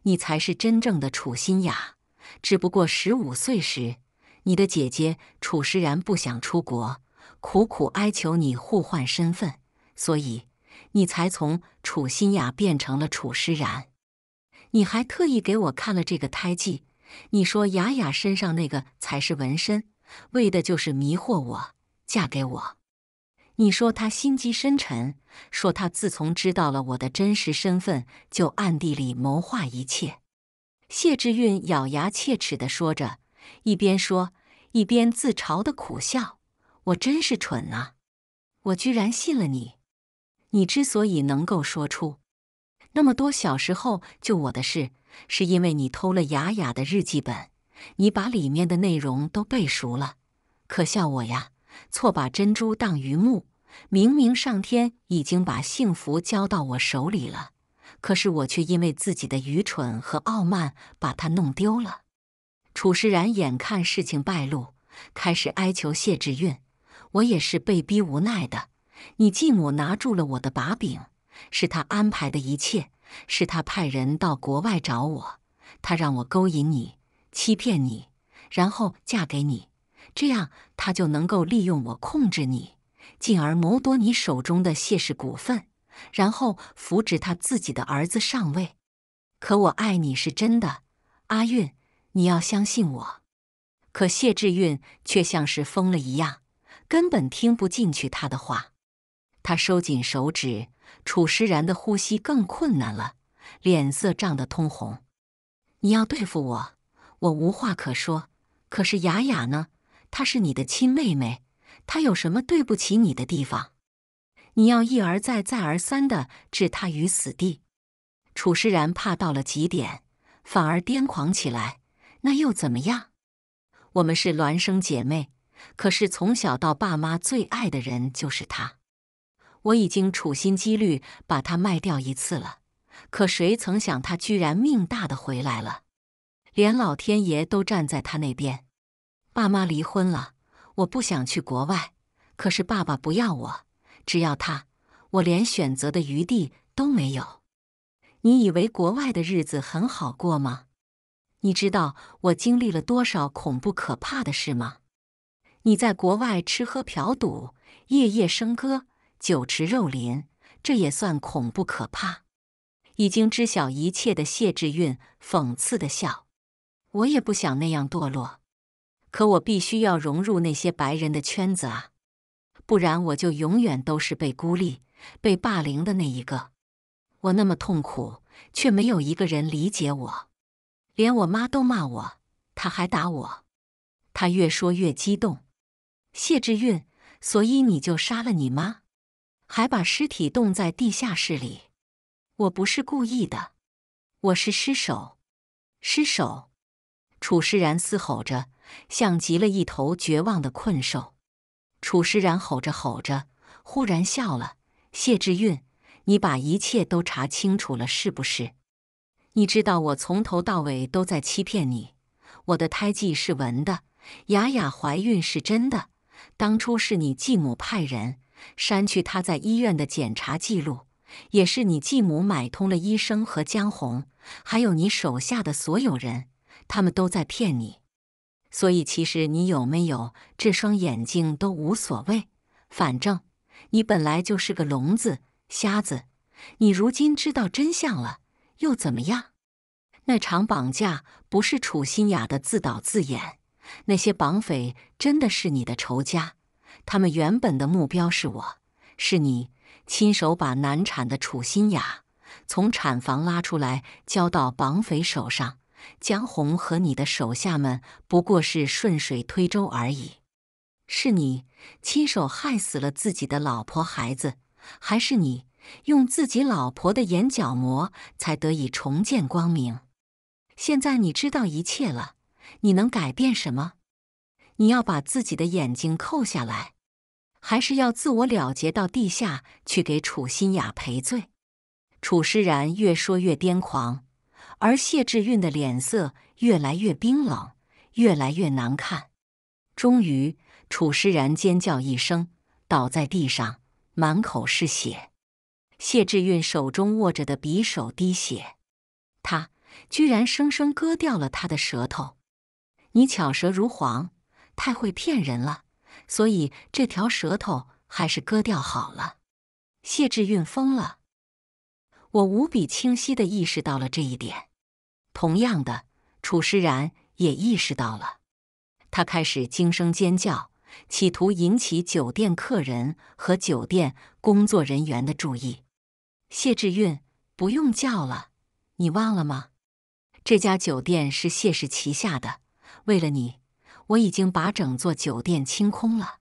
你才是真正的楚心雅。只不过十五岁时，你的姐姐楚诗然不想出国，苦苦哀求你互换身份。所以，你才从楚心雅变成了楚诗然。你还特意给我看了这个胎记，你说雅雅身上那个才是纹身，为的就是迷惑我，嫁给我。你说她心机深沉，说她自从知道了我的真实身份，就暗地里谋划一切。谢志韵咬牙切齿地说着，一边说一边自嘲的苦笑：“我真是蠢啊，我居然信了你。”你之所以能够说出那么多小时候救我的事，是因为你偷了雅雅的日记本，你把里面的内容都背熟了。可笑我呀，错把珍珠当榆木，明明上天已经把幸福交到我手里了，可是我却因为自己的愚蠢和傲慢把它弄丢了。楚世然眼看事情败露，开始哀求谢志韵：“我也是被逼无奈的。”你继母拿住了我的把柄，是她安排的一切，是她派人到国外找我，她让我勾引你，欺骗你，然后嫁给你，这样她就能够利用我控制你，进而谋夺你手中的谢氏股份，然后扶植他自己的儿子上位。可我爱你是真的，阿韵，你要相信我。可谢志韵却像是疯了一样，根本听不进去他的话。他收紧手指，楚诗然的呼吸更困难了，脸色涨得通红。你要对付我，我无话可说。可是雅雅呢？她是你的亲妹妹，她有什么对不起你的地方？你要一而再、再而三的置她于死地？楚诗然怕到了极点，反而癫狂起来。那又怎么样？我们是孪生姐妹，可是从小到爸妈最爱的人就是她。我已经处心积虑把它卖掉一次了，可谁曾想他居然命大的回来了，连老天爷都站在他那边。爸妈离婚了，我不想去国外，可是爸爸不要我，只要他，我连选择的余地都没有。你以为国外的日子很好过吗？你知道我经历了多少恐怖可怕的事吗？你在国外吃喝嫖赌，夜夜笙歌。酒池肉林，这也算恐怖可怕。已经知晓一切的谢志韵讽刺的笑：“我也不想那样堕落，可我必须要融入那些白人的圈子啊，不然我就永远都是被孤立、被霸凌的那一个。我那么痛苦，却没有一个人理解我，连我妈都骂我，她还打我。她越说越激动，谢志韵，所以你就杀了你妈。”还把尸体冻在地下室里，我不是故意的，我是失手，失手！楚诗然嘶吼着，像极了一头绝望的困兽。楚诗然吼着吼着，忽然笑了：“谢志韵，你把一切都查清楚了是不是？你知道我从头到尾都在欺骗你。我的胎记是纹的，雅雅怀孕是真的，当初是你继母派人。”删去他在医院的检查记录，也是你继母买通了医生和江红，还有你手下的所有人，他们都在骗你。所以其实你有没有这双眼睛都无所谓，反正你本来就是个聋子、瞎子。你如今知道真相了，又怎么样？那场绑架不是楚心雅的自导自演，那些绑匪真的是你的仇家。他们原本的目标是我，是你亲手把难产的楚心雅从产房拉出来，交到绑匪手上。江红和你的手下们不过是顺水推舟而已。是你亲手害死了自己的老婆孩子，还是你用自己老婆的眼角膜才得以重见光明？现在你知道一切了，你能改变什么？你要把自己的眼睛扣下来。还是要自我了结，到地下去给楚心雅赔罪。楚诗然越说越癫狂，而谢志韵的脸色越来越冰冷，越来越难看。终于，楚诗然尖叫一声，倒在地上，满口是血。谢志韵手中握着的匕首滴血，他居然生生割掉了他的舌头。你巧舌如簧，太会骗人了。所以这条舌头还是割掉好了。谢志运疯了，我无比清晰的意识到了这一点。同样的，楚诗然也意识到了，他开始惊声尖叫，企图引起酒店客人和酒店工作人员的注意。谢志运，不用叫了，你忘了吗？这家酒店是谢氏旗下的，为了你。我已经把整座酒店清空了，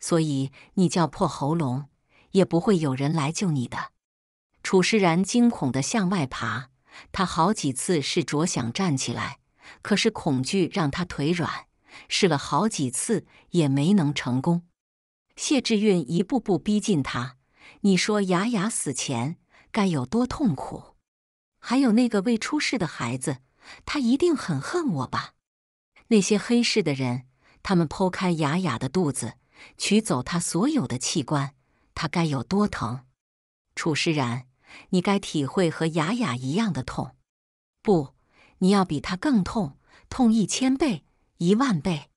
所以你叫破喉咙也不会有人来救你的。楚诗然惊恐的向外爬，他好几次试着想站起来，可是恐惧让他腿软，试了好几次也没能成功。谢志韵一步步逼近他，你说雅雅死前该有多痛苦？还有那个未出世的孩子，他一定很恨我吧？那些黑市的人，他们剖开雅雅的肚子，取走她所有的器官，她该有多疼？楚诗然，你该体会和雅雅一样的痛，不，你要比她更痛，痛一千倍、一万倍。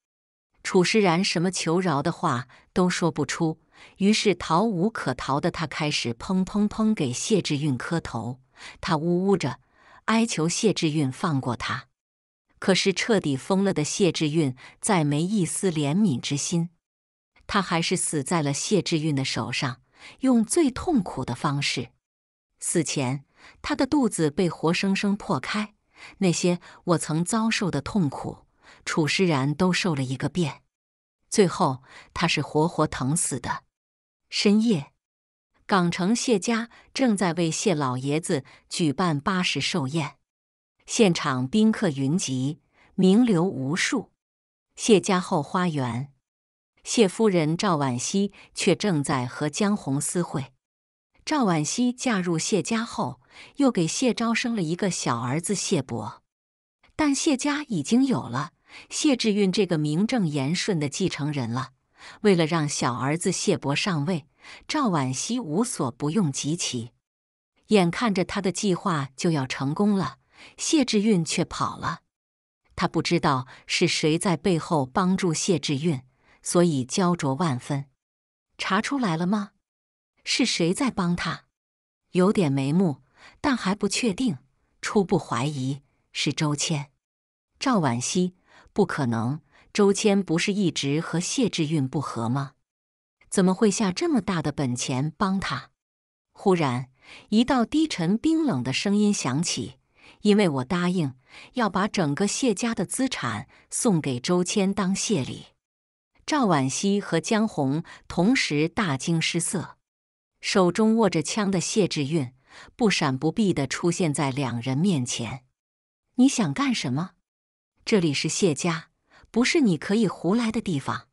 楚诗然什么求饶的话都说不出，于是逃无可逃的他开始砰砰砰给谢志运磕头，他呜呜着哀求谢志运放过他。可是彻底疯了的谢志运再没一丝怜悯之心，他还是死在了谢志运的手上，用最痛苦的方式。死前，他的肚子被活生生破开，那些我曾遭受的痛苦，楚诗然都受了一个遍。最后，他是活活疼死的。深夜，港城谢家正在为谢老爷子举办八十寿宴。现场宾客云集，名流无数。谢家后花园，谢夫人赵婉熙却正在和江红私会。赵婉熙嫁入谢家后，又给谢昭生了一个小儿子谢伯。但谢家已经有了谢志运这个名正言顺的继承人了。为了让小儿子谢伯上位，赵婉熙无所不用其极。眼看着他的计划就要成功了。谢志运却跑了，他不知道是谁在背后帮助谢志运，所以焦灼万分。查出来了吗？是谁在帮他？有点眉目，但还不确定。初步怀疑是周谦、赵婉希。不可能，周谦不是一直和谢志运不和吗？怎么会下这么大的本钱帮他？忽然，一道低沉冰冷的声音响起。因为我答应要把整个谢家的资产送给周谦当谢礼，赵婉希和江红同时大惊失色，手中握着枪的谢志运不闪不避的出现在两人面前。你想干什么？这里是谢家，不是你可以胡来的地方。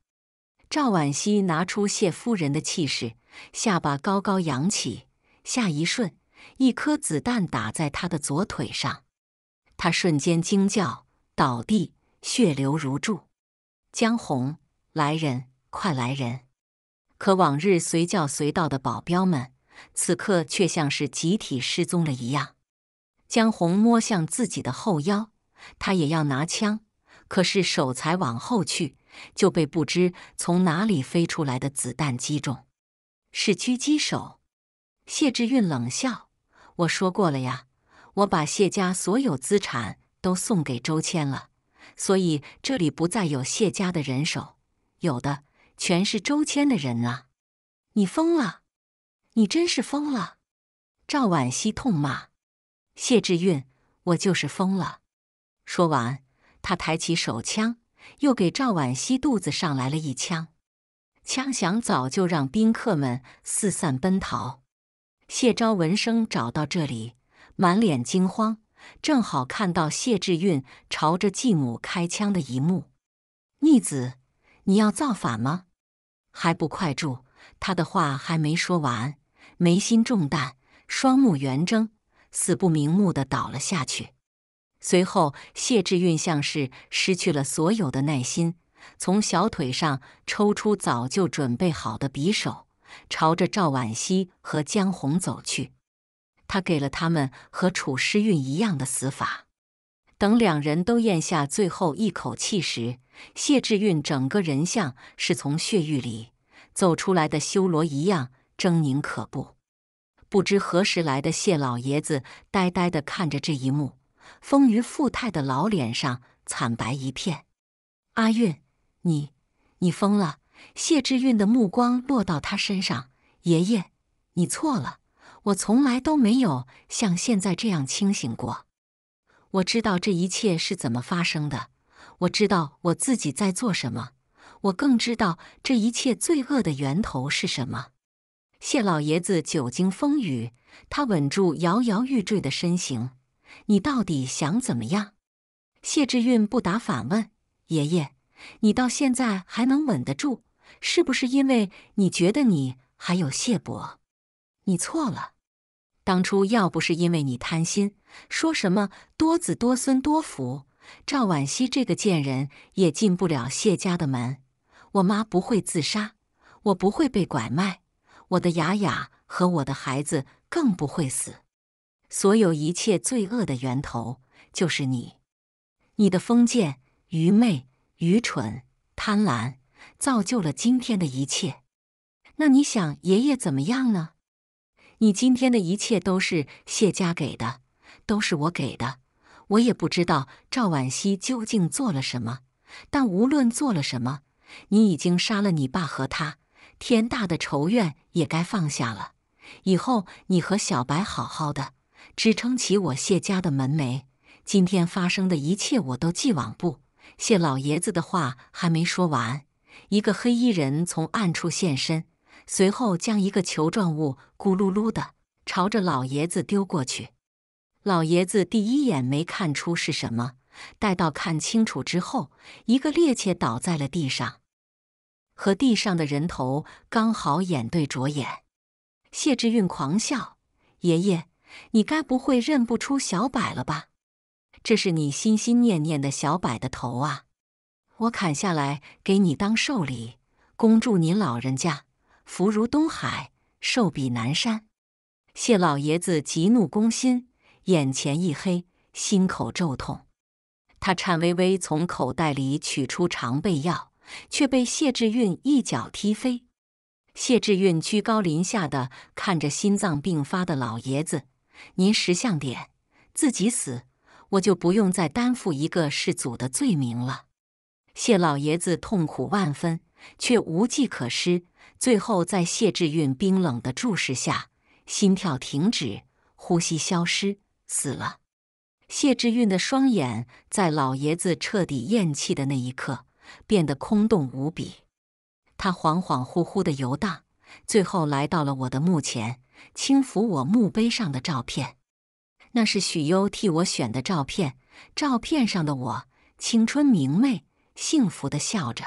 赵婉希拿出谢夫人的气势，下巴高高扬起，下一瞬，一颗子弹打在他的左腿上。他瞬间惊叫，倒地，血流如注。江红，来人，快来人！可往日随叫随到的保镖们，此刻却像是集体失踪了一样。江红摸向自己的后腰，他也要拿枪，可是手才往后去，就被不知从哪里飞出来的子弹击中。是狙击手。谢志运冷笑：“我说过了呀。”我把谢家所有资产都送给周谦了，所以这里不再有谢家的人手，有的全是周谦的人啊！你疯了，你真是疯了！赵婉希痛骂：“谢志运，我就是疯了！”说完，他抬起手枪，又给赵婉希肚子上来了一枪。枪响，早就让宾客们四散奔逃。谢昭闻声找到这里。满脸惊慌，正好看到谢志运朝着继母开枪的一幕。逆子，你要造反吗？还不快住！他的话还没说完，眉心中弹，双目圆睁，死不瞑目的倒了下去。随后，谢志运像是失去了所有的耐心，从小腿上抽出早就准备好的匕首，朝着赵婉希和江红走去。他给了他们和楚诗韵一样的死法。等两人都咽下最后一口气时，谢志韵整个人像是从血狱里走出来的修罗一样狰狞可怖。不知何时来的谢老爷子呆呆地看着这一幕，丰腴富态的老脸上惨白一片。“阿韵，你，你疯了！”谢志韵的目光落到他身上，“爷爷，你错了。”我从来都没有像现在这样清醒过。我知道这一切是怎么发生的，我知道我自己在做什么，我更知道这一切罪恶的源头是什么。谢老爷子久经风雨，他稳住摇摇欲坠的身形。你到底想怎么样？谢志运不答反问：“爷爷，你到现在还能稳得住，是不是因为你觉得你还有谢伯？你错了。”当初要不是因为你贪心，说什么多子多孙多福，赵婉熙这个贱人也进不了谢家的门。我妈不会自杀，我不会被拐卖，我的雅雅和我的孩子更不会死。所有一切罪恶的源头就是你，你的封建、愚昧、愚蠢、贪婪，造就了今天的一切。那你想爷爷怎么样呢？你今天的一切都是谢家给的，都是我给的。我也不知道赵婉希究竟做了什么，但无论做了什么，你已经杀了你爸和他，天大的仇怨也该放下了。以后你和小白好好的，支撑起我谢家的门楣。今天发生的一切我都既往不。谢老爷子的话还没说完，一个黑衣人从暗处现身。随后，将一个球状物咕噜噜的朝着老爷子丢过去。老爷子第一眼没看出是什么，待到看清楚之后，一个趔趄倒在了地上，和地上的人头刚好眼对着眼。谢志运狂笑：“爷爷，你该不会认不出小柏了吧？这是你心心念念的小柏的头啊！我砍下来给你当寿礼，恭祝您老人家！”福如东海，寿比南山。谢老爷子急怒攻心，眼前一黑，心口骤痛。他颤巍巍从口袋里取出常备药，却被谢志运一脚踢飞。谢志运居高临下的看着心脏病发的老爷子：“您识相点，自己死，我就不用再担负一个世祖的罪名了。”谢老爷子痛苦万分。却无计可施，最后在谢志运冰冷的注视下，心跳停止，呼吸消失，死了。谢志运的双眼在老爷子彻底咽气的那一刻变得空洞无比，他恍恍惚惚的游荡，最后来到了我的墓前，轻抚我墓碑上的照片。那是许攸替我选的照片，照片上的我青春明媚，幸福的笑着。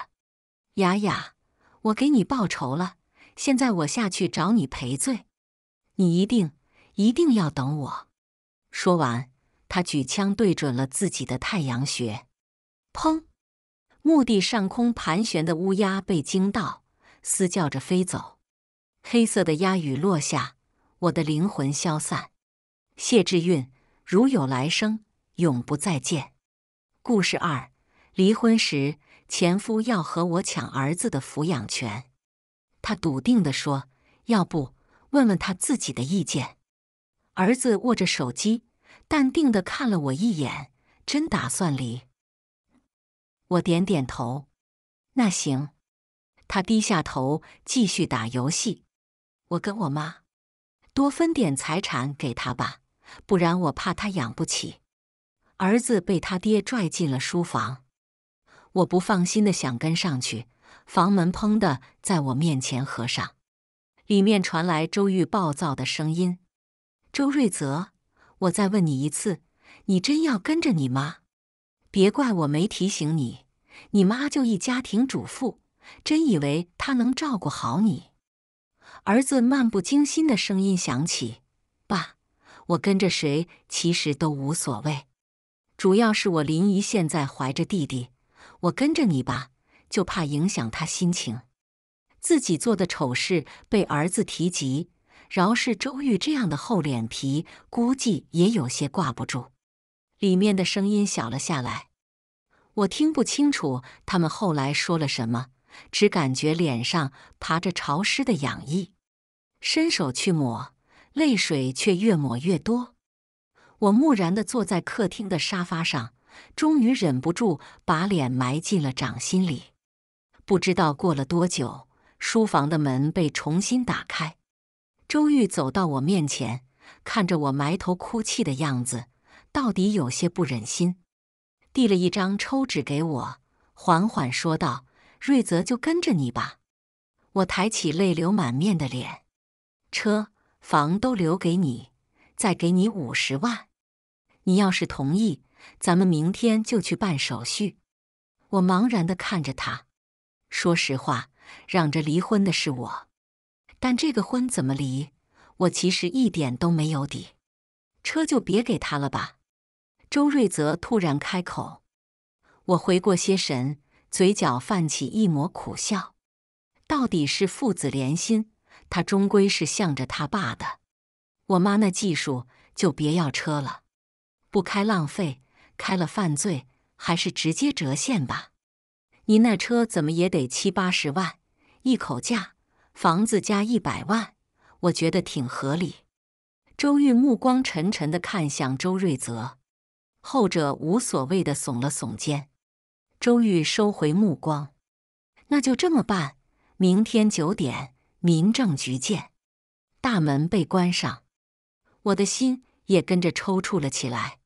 雅雅，我给你报仇了。现在我下去找你赔罪，你一定一定要等我。说完，他举枪对准了自己的太阳穴，砰！墓地上空盘旋的乌鸦被惊到，嘶叫着飞走。黑色的鸦羽落下，我的灵魂消散。谢志运，如有来生，永不再见。故事二：离婚时。前夫要和我抢儿子的抚养权，他笃定的说：“要不问问他自己的意见。”儿子握着手机，淡定的看了我一眼，真打算离。我点点头，那行。他低下头继续打游戏。我跟我妈多分点财产给他吧，不然我怕他养不起。儿子被他爹拽进了书房。我不放心的想跟上去，房门砰的在我面前合上，里面传来周玉暴躁的声音：“周瑞泽，我再问你一次，你真要跟着你妈？别怪我没提醒你，你妈就一家庭主妇，真以为她能照顾好你？”儿子漫不经心的声音响起：“爸，我跟着谁其实都无所谓，主要是我林姨现在怀着弟弟。”我跟着你吧，就怕影响他心情。自己做的丑事被儿子提及，饶是周玉这样的厚脸皮，估计也有些挂不住。里面的声音小了下来，我听不清楚他们后来说了什么，只感觉脸上爬着潮湿的痒意，伸手去抹，泪水却越抹越多。我木然的坐在客厅的沙发上。终于忍不住把脸埋进了掌心里。不知道过了多久，书房的门被重新打开，周玉走到我面前，看着我埋头哭泣的样子，到底有些不忍心，递了一张抽纸给我，缓缓说道：“瑞泽就跟着你吧。”我抬起泪流满面的脸，车房都留给你，再给你五十万，你要是同意。咱们明天就去办手续。我茫然地看着他，说实话，嚷着离婚的是我，但这个婚怎么离，我其实一点都没有底。车就别给他了吧。周瑞泽突然开口，我回过些神，嘴角泛起一抹苦笑。到底是父子连心，他终归是向着他爸的。我妈那技术就别要车了，不开浪费。开了犯罪，还是直接折现吧。你那车怎么也得七八十万，一口价，房子加一百万，我觉得挺合理。周玉目光沉沉的看向周瑞泽，后者无所谓的耸了耸肩。周玉收回目光，那就这么办，明天九点民政局见。大门被关上，我的心也跟着抽搐了起来。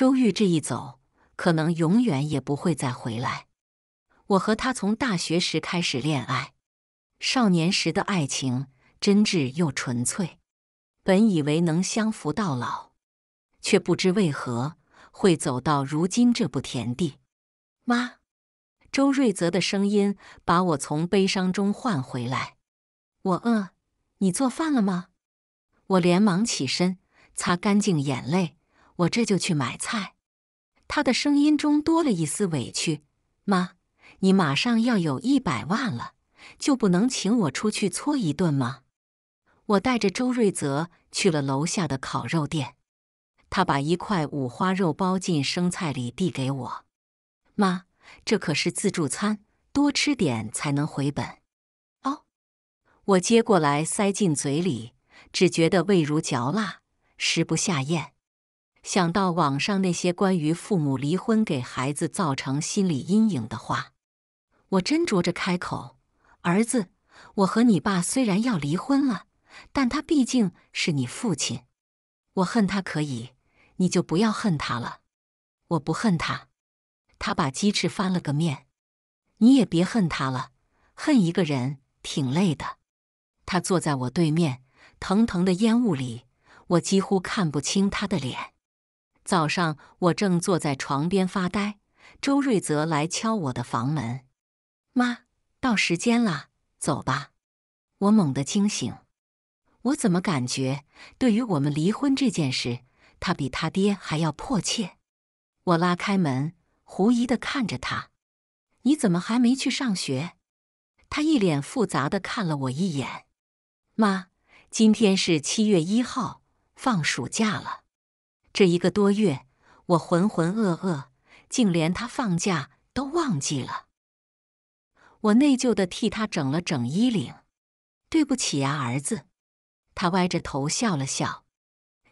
周玉这一走，可能永远也不会再回来。我和他从大学时开始恋爱，少年时的爱情真挚又纯粹，本以为能相扶到老，却不知为何会走到如今这步田地。妈，周瑞泽的声音把我从悲伤中唤回来。我饿，你做饭了吗？我连忙起身，擦干净眼泪。我这就去买菜。他的声音中多了一丝委屈：“妈，你马上要有一百万了，就不能请我出去搓一顿吗？”我带着周瑞泽去了楼下的烤肉店。他把一块五花肉包进生菜里递给我：“妈，这可是自助餐，多吃点才能回本。”哦，我接过来塞进嘴里，只觉得味如嚼蜡，食不下咽。想到网上那些关于父母离婚给孩子造成心理阴影的话，我斟酌着开口：“儿子，我和你爸虽然要离婚了，但他毕竟是你父亲。我恨他可以，你就不要恨他了。我不恨他，他把鸡翅翻了个面，你也别恨他了。恨一个人挺累的。”他坐在我对面，腾腾的烟雾里，我几乎看不清他的脸。早上，我正坐在床边发呆，周瑞泽来敲我的房门。妈，到时间了，走吧。我猛地惊醒，我怎么感觉，对于我们离婚这件事，他比他爹还要迫切？我拉开门，狐疑地看着他。你怎么还没去上学？他一脸复杂的看了我一眼。妈，今天是七月一号，放暑假了。这一个多月，我浑浑噩噩，竟连他放假都忘记了。我内疚的替他整了整衣领，“对不起呀，儿子。”他歪着头笑了笑，“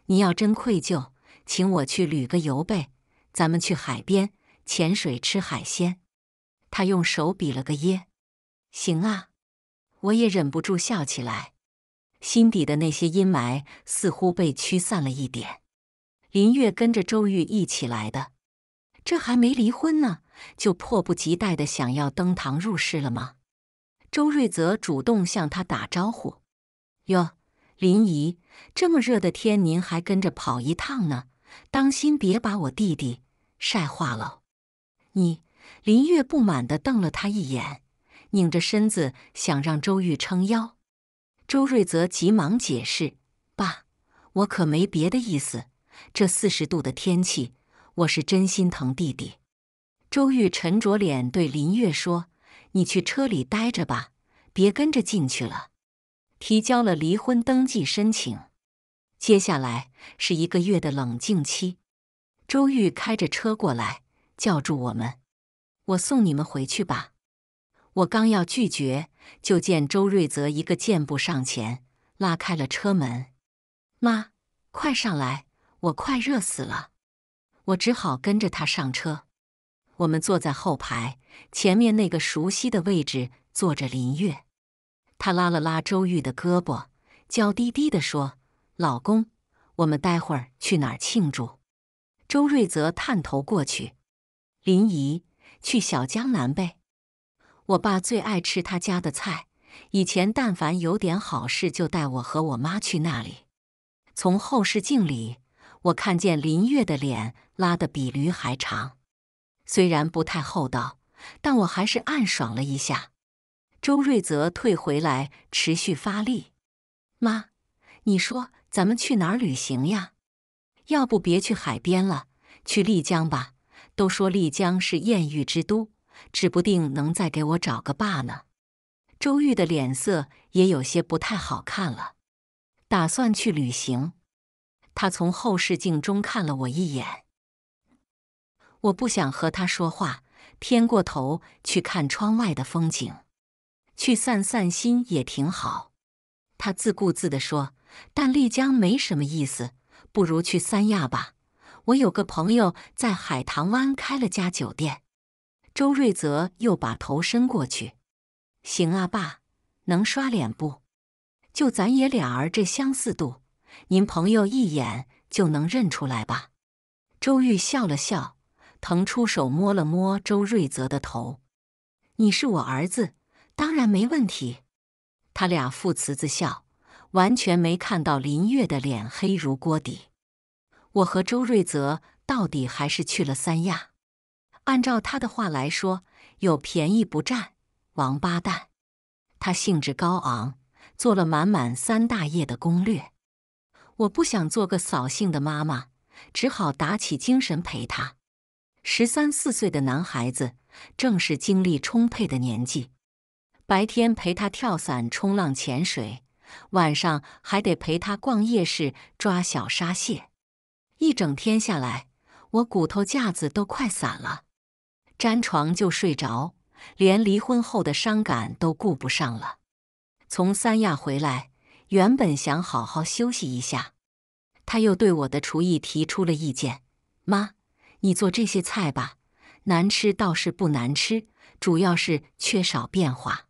你要真愧疚，请我去旅个游呗，咱们去海边潜水，吃海鲜。”他用手比了个耶，“行啊！”我也忍不住笑起来，心底的那些阴霾似乎被驱散了一点。林月跟着周玉一起来的，这还没离婚呢，就迫不及待的想要登堂入室了吗？周瑞泽主动向他打招呼：“哟，林姨，这么热的天，您还跟着跑一趟呢，当心别把我弟弟晒化了。”你林月不满的瞪了他一眼，拧着身子想让周玉撑腰。周瑞泽急忙解释：“爸，我可没别的意思。”这四十度的天气，我是真心疼弟弟。周玉沉着脸对林月说：“你去车里待着吧，别跟着进去了。”提交了离婚登记申请，接下来是一个月的冷静期。周玉开着车过来，叫住我们：“我送你们回去吧。”我刚要拒绝，就见周瑞泽一个箭步上前，拉开了车门：“妈，快上来！”我快热死了，我只好跟着他上车。我们坐在后排，前面那个熟悉的位置坐着林月。她拉了拉周玉的胳膊，娇滴滴的说：“老公，我们待会儿去哪儿庆祝？”周瑞泽探头过去：“林姨，去小江南呗。我爸最爱吃他家的菜，以前但凡有点好事，就带我和我妈去那里。从后视镜里。”我看见林月的脸拉得比驴还长，虽然不太厚道，但我还是暗爽了一下。周瑞泽退回来，持续发力。妈，你说咱们去哪儿旅行呀？要不别去海边了，去丽江吧。都说丽江是艳遇之都，指不定能再给我找个爸呢。周玉的脸色也有些不太好看了，打算去旅行。他从后视镜中看了我一眼，我不想和他说话，偏过头去看窗外的风景，去散散心也挺好。他自顾自的说：“但丽江没什么意思，不如去三亚吧。我有个朋友在海棠湾开了家酒店。”周瑞泽又把头伸过去：“行啊，爸，能刷脸不？就咱爷俩儿这相似度。”您朋友一眼就能认出来吧？周玉笑了笑，腾出手摸了摸周瑞泽的头：“你是我儿子，当然没问题。”他俩父慈子孝，完全没看到林月的脸黑如锅底。我和周瑞泽到底还是去了三亚。按照他的话来说，有便宜不占，王八蛋。他兴致高昂，做了满满三大页的攻略。我不想做个扫兴的妈妈，只好打起精神陪他。十三四岁的男孩子正是精力充沛的年纪，白天陪他跳伞、冲浪、潜水，晚上还得陪他逛夜市、抓小沙蟹。一整天下来，我骨头架子都快散了，沾床就睡着，连离婚后的伤感都顾不上了。从三亚回来。原本想好好休息一下，他又对我的厨艺提出了意见：“妈，你做这些菜吧，难吃倒是不难吃，主要是缺少变化。”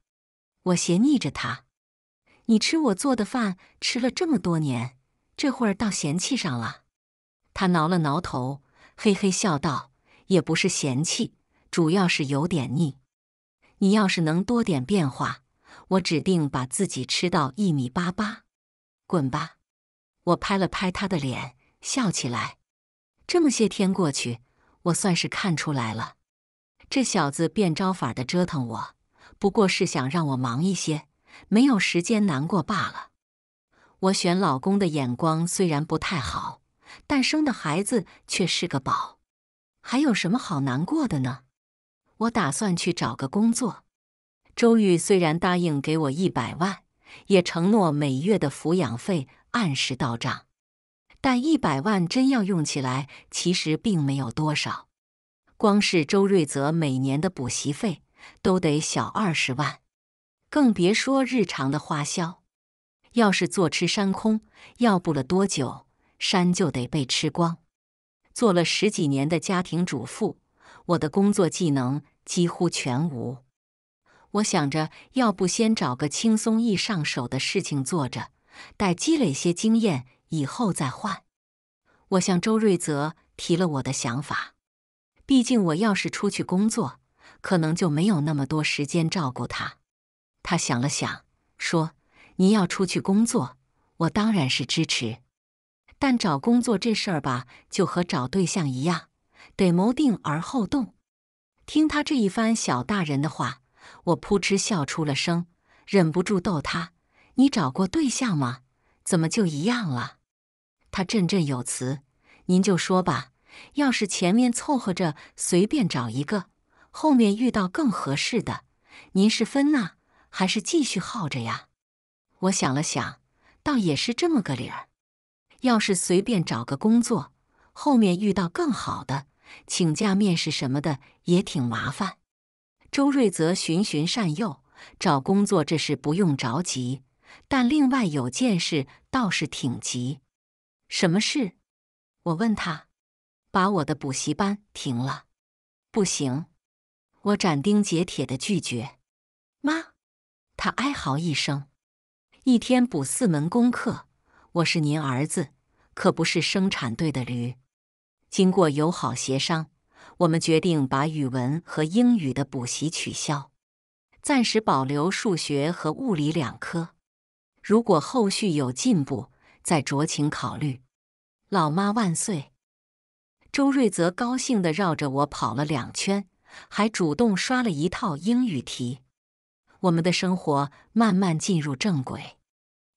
我嫌腻着他：“你吃我做的饭吃了这么多年，这会儿倒嫌弃上了。”他挠了挠头，嘿嘿笑道：“也不是嫌弃，主要是有点腻。你要是能多点变化。”我指定把自己吃到一米八八，滚吧！我拍了拍他的脸，笑起来。这么些天过去，我算是看出来了，这小子变招法的折腾我，不过是想让我忙一些，没有时间难过罢了。我选老公的眼光虽然不太好，但生的孩子却是个宝，还有什么好难过的呢？我打算去找个工作。周玉虽然答应给我一百万，也承诺每月的抚养费按时到账，但一百万真要用起来，其实并没有多少。光是周瑞泽每年的补习费都得小二十万，更别说日常的花销。要是坐吃山空，要不了多久，山就得被吃光。做了十几年的家庭主妇，我的工作技能几乎全无。我想着，要不先找个轻松易上手的事情做着，待积累些经验以后再换。我向周瑞泽提了我的想法，毕竟我要是出去工作，可能就没有那么多时间照顾他。他想了想，说：“您要出去工作，我当然是支持。但找工作这事儿吧，就和找对象一样，得谋定而后动。”听他这一番小大人的话。我扑哧笑出了声，忍不住逗他：“你找过对象吗？怎么就一样了？”他振振有词：“您就说吧，要是前面凑合着随便找一个，后面遇到更合适的，您是分呢，还是继续耗着呀？”我想了想，倒也是这么个理儿。要是随便找个工作，后面遇到更好的，请假面试什么的也挺麻烦。周瑞泽循循善诱，找工作这事不用着急，但另外有件事倒是挺急。什么事？我问他，把我的补习班停了。不行！我斩钉截铁的拒绝。妈，他哀嚎一声，一天补四门功课，我是您儿子，可不是生产队的驴。经过友好协商。我们决定把语文和英语的补习取消，暂时保留数学和物理两科。如果后续有进步，再酌情考虑。老妈万岁！周瑞泽高兴的绕着我跑了两圈，还主动刷了一套英语题。我们的生活慢慢进入正轨。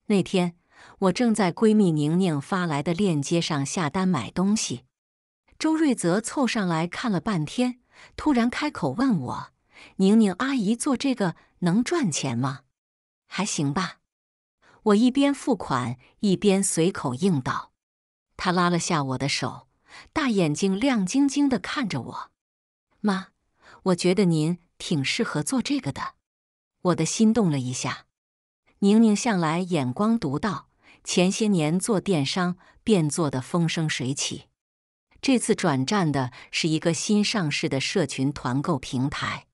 那天，我正在闺蜜宁宁发来的链接上下单买东西。周瑞泽凑上来看了半天，突然开口问我：“宁宁阿姨做这个能赚钱吗？还行吧。”我一边付款一边随口应道。他拉了下我的手，大眼睛亮晶晶的看着我：“妈，我觉得您挺适合做这个的。”我的心动了一下。宁宁向来眼光独到，前些年做电商便做得风生水起。这次转战的是一个新上市的社群团购平台，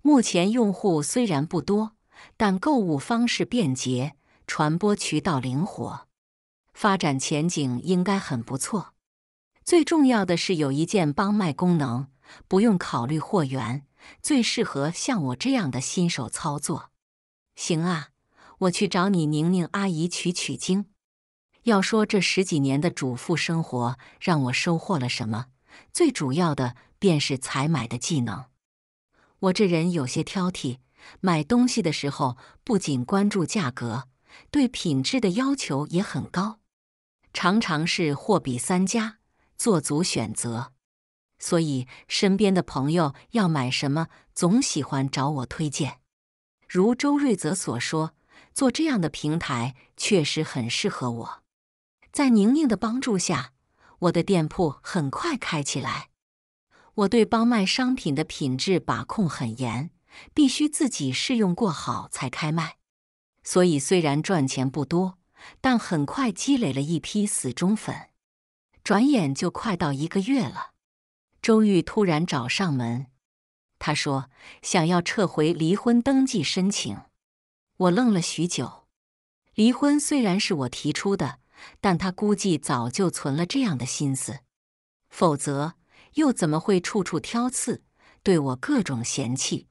目前用户虽然不多，但购物方式便捷，传播渠道灵活，发展前景应该很不错。最重要的是有一键帮卖功能，不用考虑货源，最适合像我这样的新手操作。行啊，我去找你宁宁阿姨取取经。要说这十几年的主妇生活让我收获了什么，最主要的便是采买的技能。我这人有些挑剔，买东西的时候不仅关注价格，对品质的要求也很高，常常是货比三家，做足选择。所以身边的朋友要买什么，总喜欢找我推荐。如周瑞泽所说，做这样的平台确实很适合我。在宁宁的帮助下，我的店铺很快开起来。我对帮卖商品的品质把控很严，必须自己试用过好才开卖。所以虽然赚钱不多，但很快积累了一批死忠粉。转眼就快到一个月了，周玉突然找上门，他说想要撤回离婚登记申请。我愣了许久。离婚虽然是我提出的。但他估计早就存了这样的心思，否则又怎么会处处挑刺，对我各种嫌弃？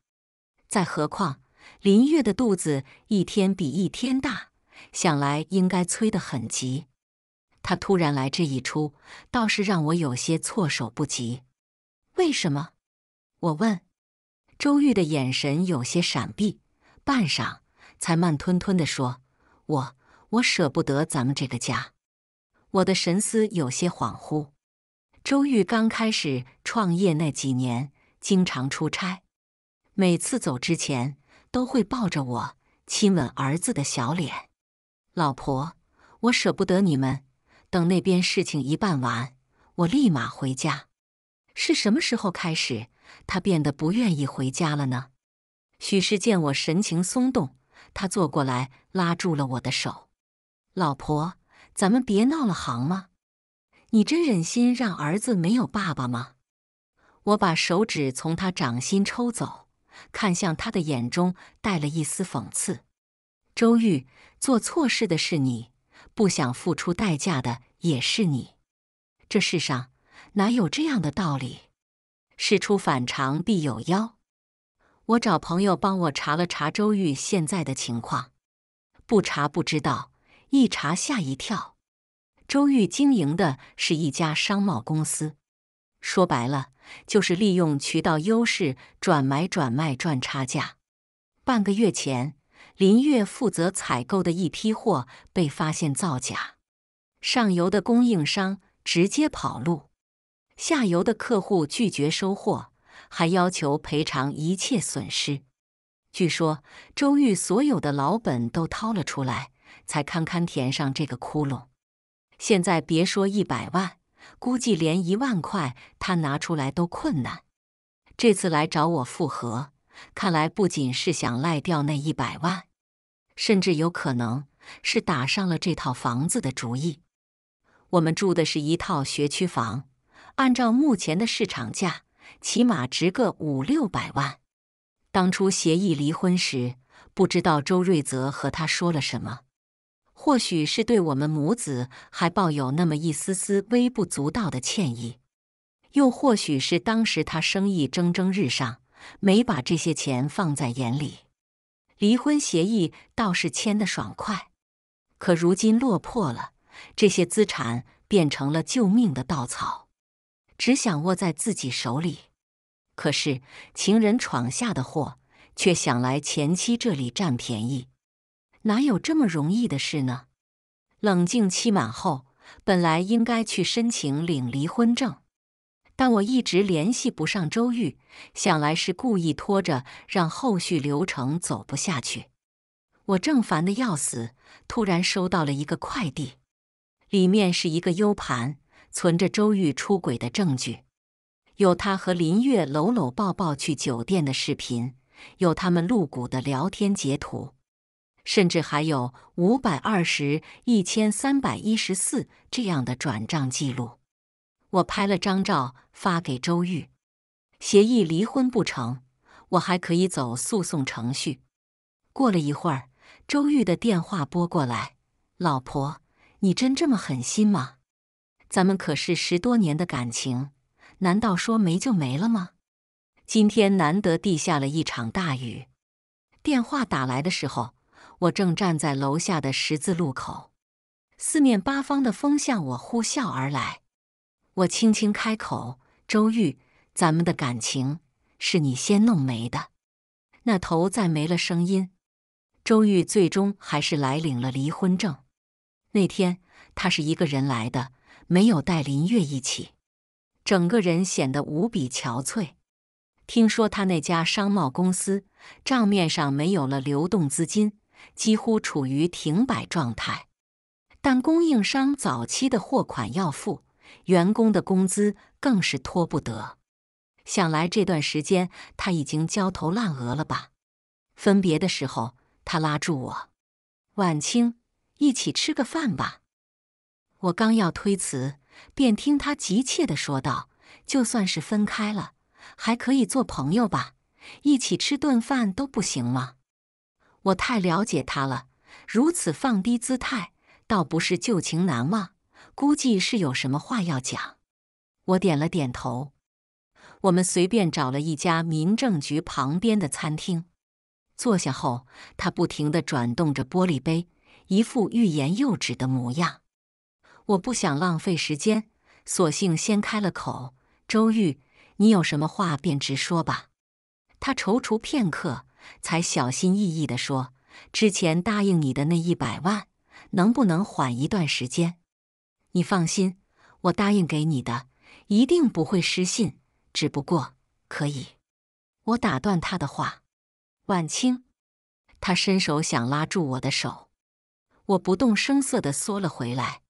再何况林月的肚子一天比一天大，想来应该催得很急。他突然来这一出，倒是让我有些措手不及。为什么？我问。周玉的眼神有些闪避，半晌才慢吞吞地说：“我。”我舍不得咱们这个家，我的神思有些恍惚。周玉刚开始创业那几年，经常出差，每次走之前都会抱着我，亲吻儿子的小脸。老婆，我舍不得你们，等那边事情一办完，我立马回家。是什么时候开始，他变得不愿意回家了呢？许是见我神情松动，他坐过来拉住了我的手。老婆，咱们别闹了，好吗？你真忍心让儿子没有爸爸吗？我把手指从他掌心抽走，看向他的眼中带了一丝讽刺。周玉做错事的是你，不想付出代价的也是你。这世上哪有这样的道理？事出反常必有妖。我找朋友帮我查了查周玉现在的情况，不查不知道。一查吓一跳，周玉经营的是一家商贸公司，说白了就是利用渠道优势转买转卖赚差价。半个月前，林月负责采购的一批货被发现造假，上游的供应商直接跑路，下游的客户拒绝收货，还要求赔偿一切损失。据说周玉所有的老本都掏了出来。才堪堪填上这个窟窿，现在别说一百万，估计连一万块他拿出来都困难。这次来找我复合，看来不仅是想赖掉那一百万，甚至有可能是打上了这套房子的主意。我们住的是一套学区房，按照目前的市场价，起码值个五六百万。当初协议离婚时，不知道周瑞泽和他说了什么。或许是对我们母子还抱有那么一丝丝微不足道的歉意，又或许是当时他生意蒸蒸日上，没把这些钱放在眼里。离婚协议倒是签的爽快，可如今落魄了，这些资产变成了救命的稻草，只想握在自己手里。可是情人闯下的祸，却想来前妻这里占便宜。哪有这么容易的事呢？冷静期满后，本来应该去申请领离婚证，但我一直联系不上周玉，想来是故意拖着，让后续流程走不下去。我正烦得要死，突然收到了一个快递，里面是一个 U 盘，存着周玉出轨的证据，有他和林月搂搂抱抱去酒店的视频，有他们露骨的聊天截图。甚至还有五百二十一千三百一十四这样的转账记录，我拍了张照发给周玉。协议离婚不成，我还可以走诉讼程序。过了一会儿，周玉的电话拨过来：“老婆，你真这么狠心吗？咱们可是十多年的感情，难道说没就没了吗？”今天难得地下了一场大雨，电话打来的时候。我正站在楼下的十字路口，四面八方的风向我呼啸而来。我轻轻开口：“周玉，咱们的感情是你先弄没的。”那头再没了声音。周玉最终还是来领了离婚证。那天，他是一个人来的，没有带林月一起，整个人显得无比憔悴。听说他那家商贸公司账面上没有了流动资金。几乎处于停摆状态，但供应商早期的货款要付，员工的工资更是拖不得。想来这段时间他已经焦头烂额了吧？分别的时候，他拉住我：“晚清，一起吃个饭吧。”我刚要推辞，便听他急切的说道：“就算是分开了，还可以做朋友吧？一起吃顿饭都不行吗？”我太了解他了，如此放低姿态，倒不是旧情难忘，估计是有什么话要讲。我点了点头。我们随便找了一家民政局旁边的餐厅，坐下后，他不停地转动着玻璃杯，一副欲言又止的模样。我不想浪费时间，索性先开了口：“周玉，你有什么话便直说吧。”他踌躇片刻。才小心翼翼地说：“之前答应你的那一百万，能不能缓一段时间？你放心，我答应给你的一定不会失信。只不过，可以。”我打断他的话：“晚清。”他伸手想拉住我的手，我不动声色地缩了回来。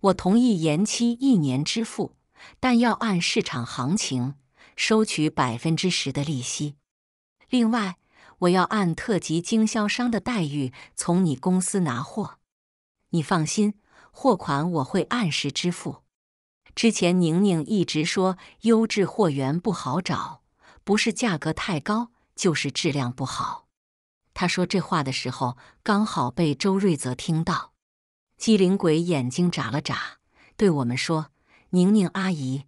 我同意延期一年支付，但要按市场行情收取百分之十的利息，另外。我要按特级经销商的待遇从你公司拿货，你放心，货款我会按时支付。之前宁宁一直说优质货源不好找，不是价格太高，就是质量不好。他说这话的时候，刚好被周瑞泽听到。机灵鬼眼睛眨了眨，对我们说：“宁宁阿姨，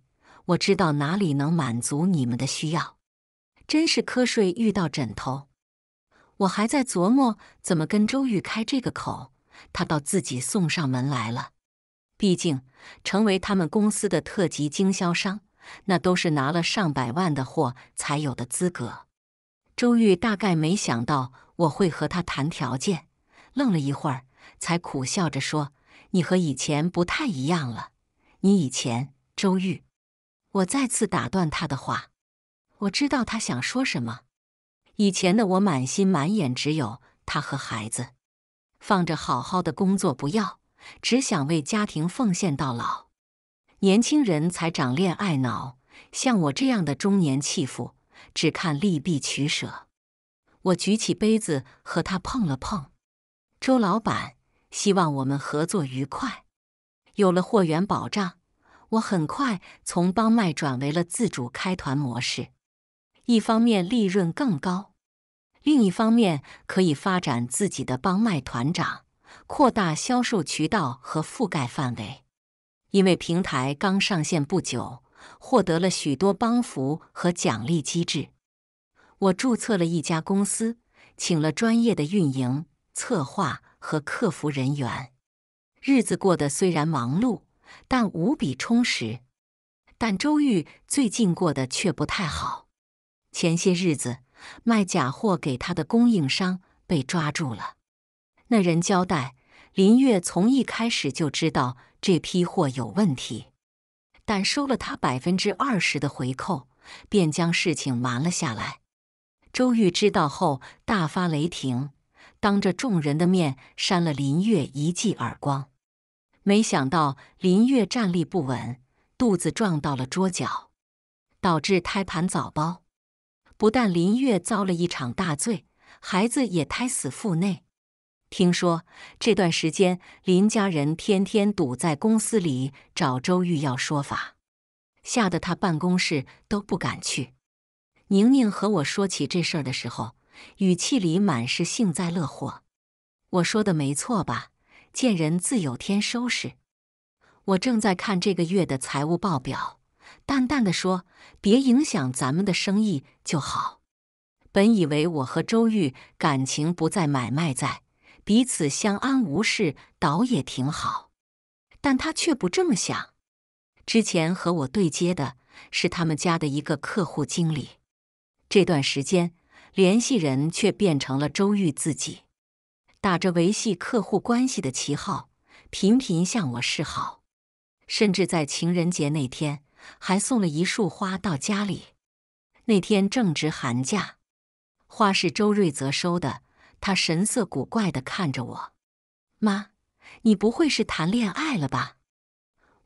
我知道哪里能满足你们的需要，真是瞌睡遇到枕头。”我还在琢磨怎么跟周玉开这个口，他倒自己送上门来了。毕竟成为他们公司的特级经销商，那都是拿了上百万的货才有的资格。周玉大概没想到我会和他谈条件，愣了一会儿，才苦笑着说：“你和以前不太一样了，你以前……”周玉，我再次打断他的话，我知道他想说什么。以前的我满心满眼只有他和孩子，放着好好的工作不要，只想为家庭奉献到老。年轻人才长恋爱脑，像我这样的中年弃妇，只看利弊取舍。我举起杯子和他碰了碰。周老板，希望我们合作愉快。有了货源保障，我很快从帮卖转为了自主开团模式。一方面利润更高，另一方面可以发展自己的帮卖团长，扩大销售渠道和覆盖范围。因为平台刚上线不久，获得了许多帮扶和奖励机制。我注册了一家公司，请了专业的运营、策划和客服人员，日子过得虽然忙碌，但无比充实。但周玉最近过得却不太好。前些日子，卖假货给他的供应商被抓住了。那人交代，林月从一开始就知道这批货有问题，但收了他百分之二十的回扣，便将事情瞒了下来。周玉知道后大发雷霆，当着众人的面扇了林月一记耳光。没想到林月站立不稳，肚子撞到了桌角，导致胎盘早剥。不但林月遭了一场大罪，孩子也胎死腹内。听说这段时间林家人天天堵在公司里找周玉要说法，吓得他办公室都不敢去。宁宁和我说起这事儿的时候，语气里满是幸灾乐祸。我说的没错吧？贱人自有天收拾。我正在看这个月的财务报表。淡淡的说：“别影响咱们的生意就好。”本以为我和周玉感情不在，买卖在，彼此相安无事，倒也挺好。但他却不这么想。之前和我对接的是他们家的一个客户经理，这段时间联系人却变成了周玉自己，打着维系客户关系的旗号，频频向我示好，甚至在情人节那天。还送了一束花到家里。那天正值寒假，花是周瑞泽收的。他神色古怪的看着我：“妈，你不会是谈恋爱了吧？”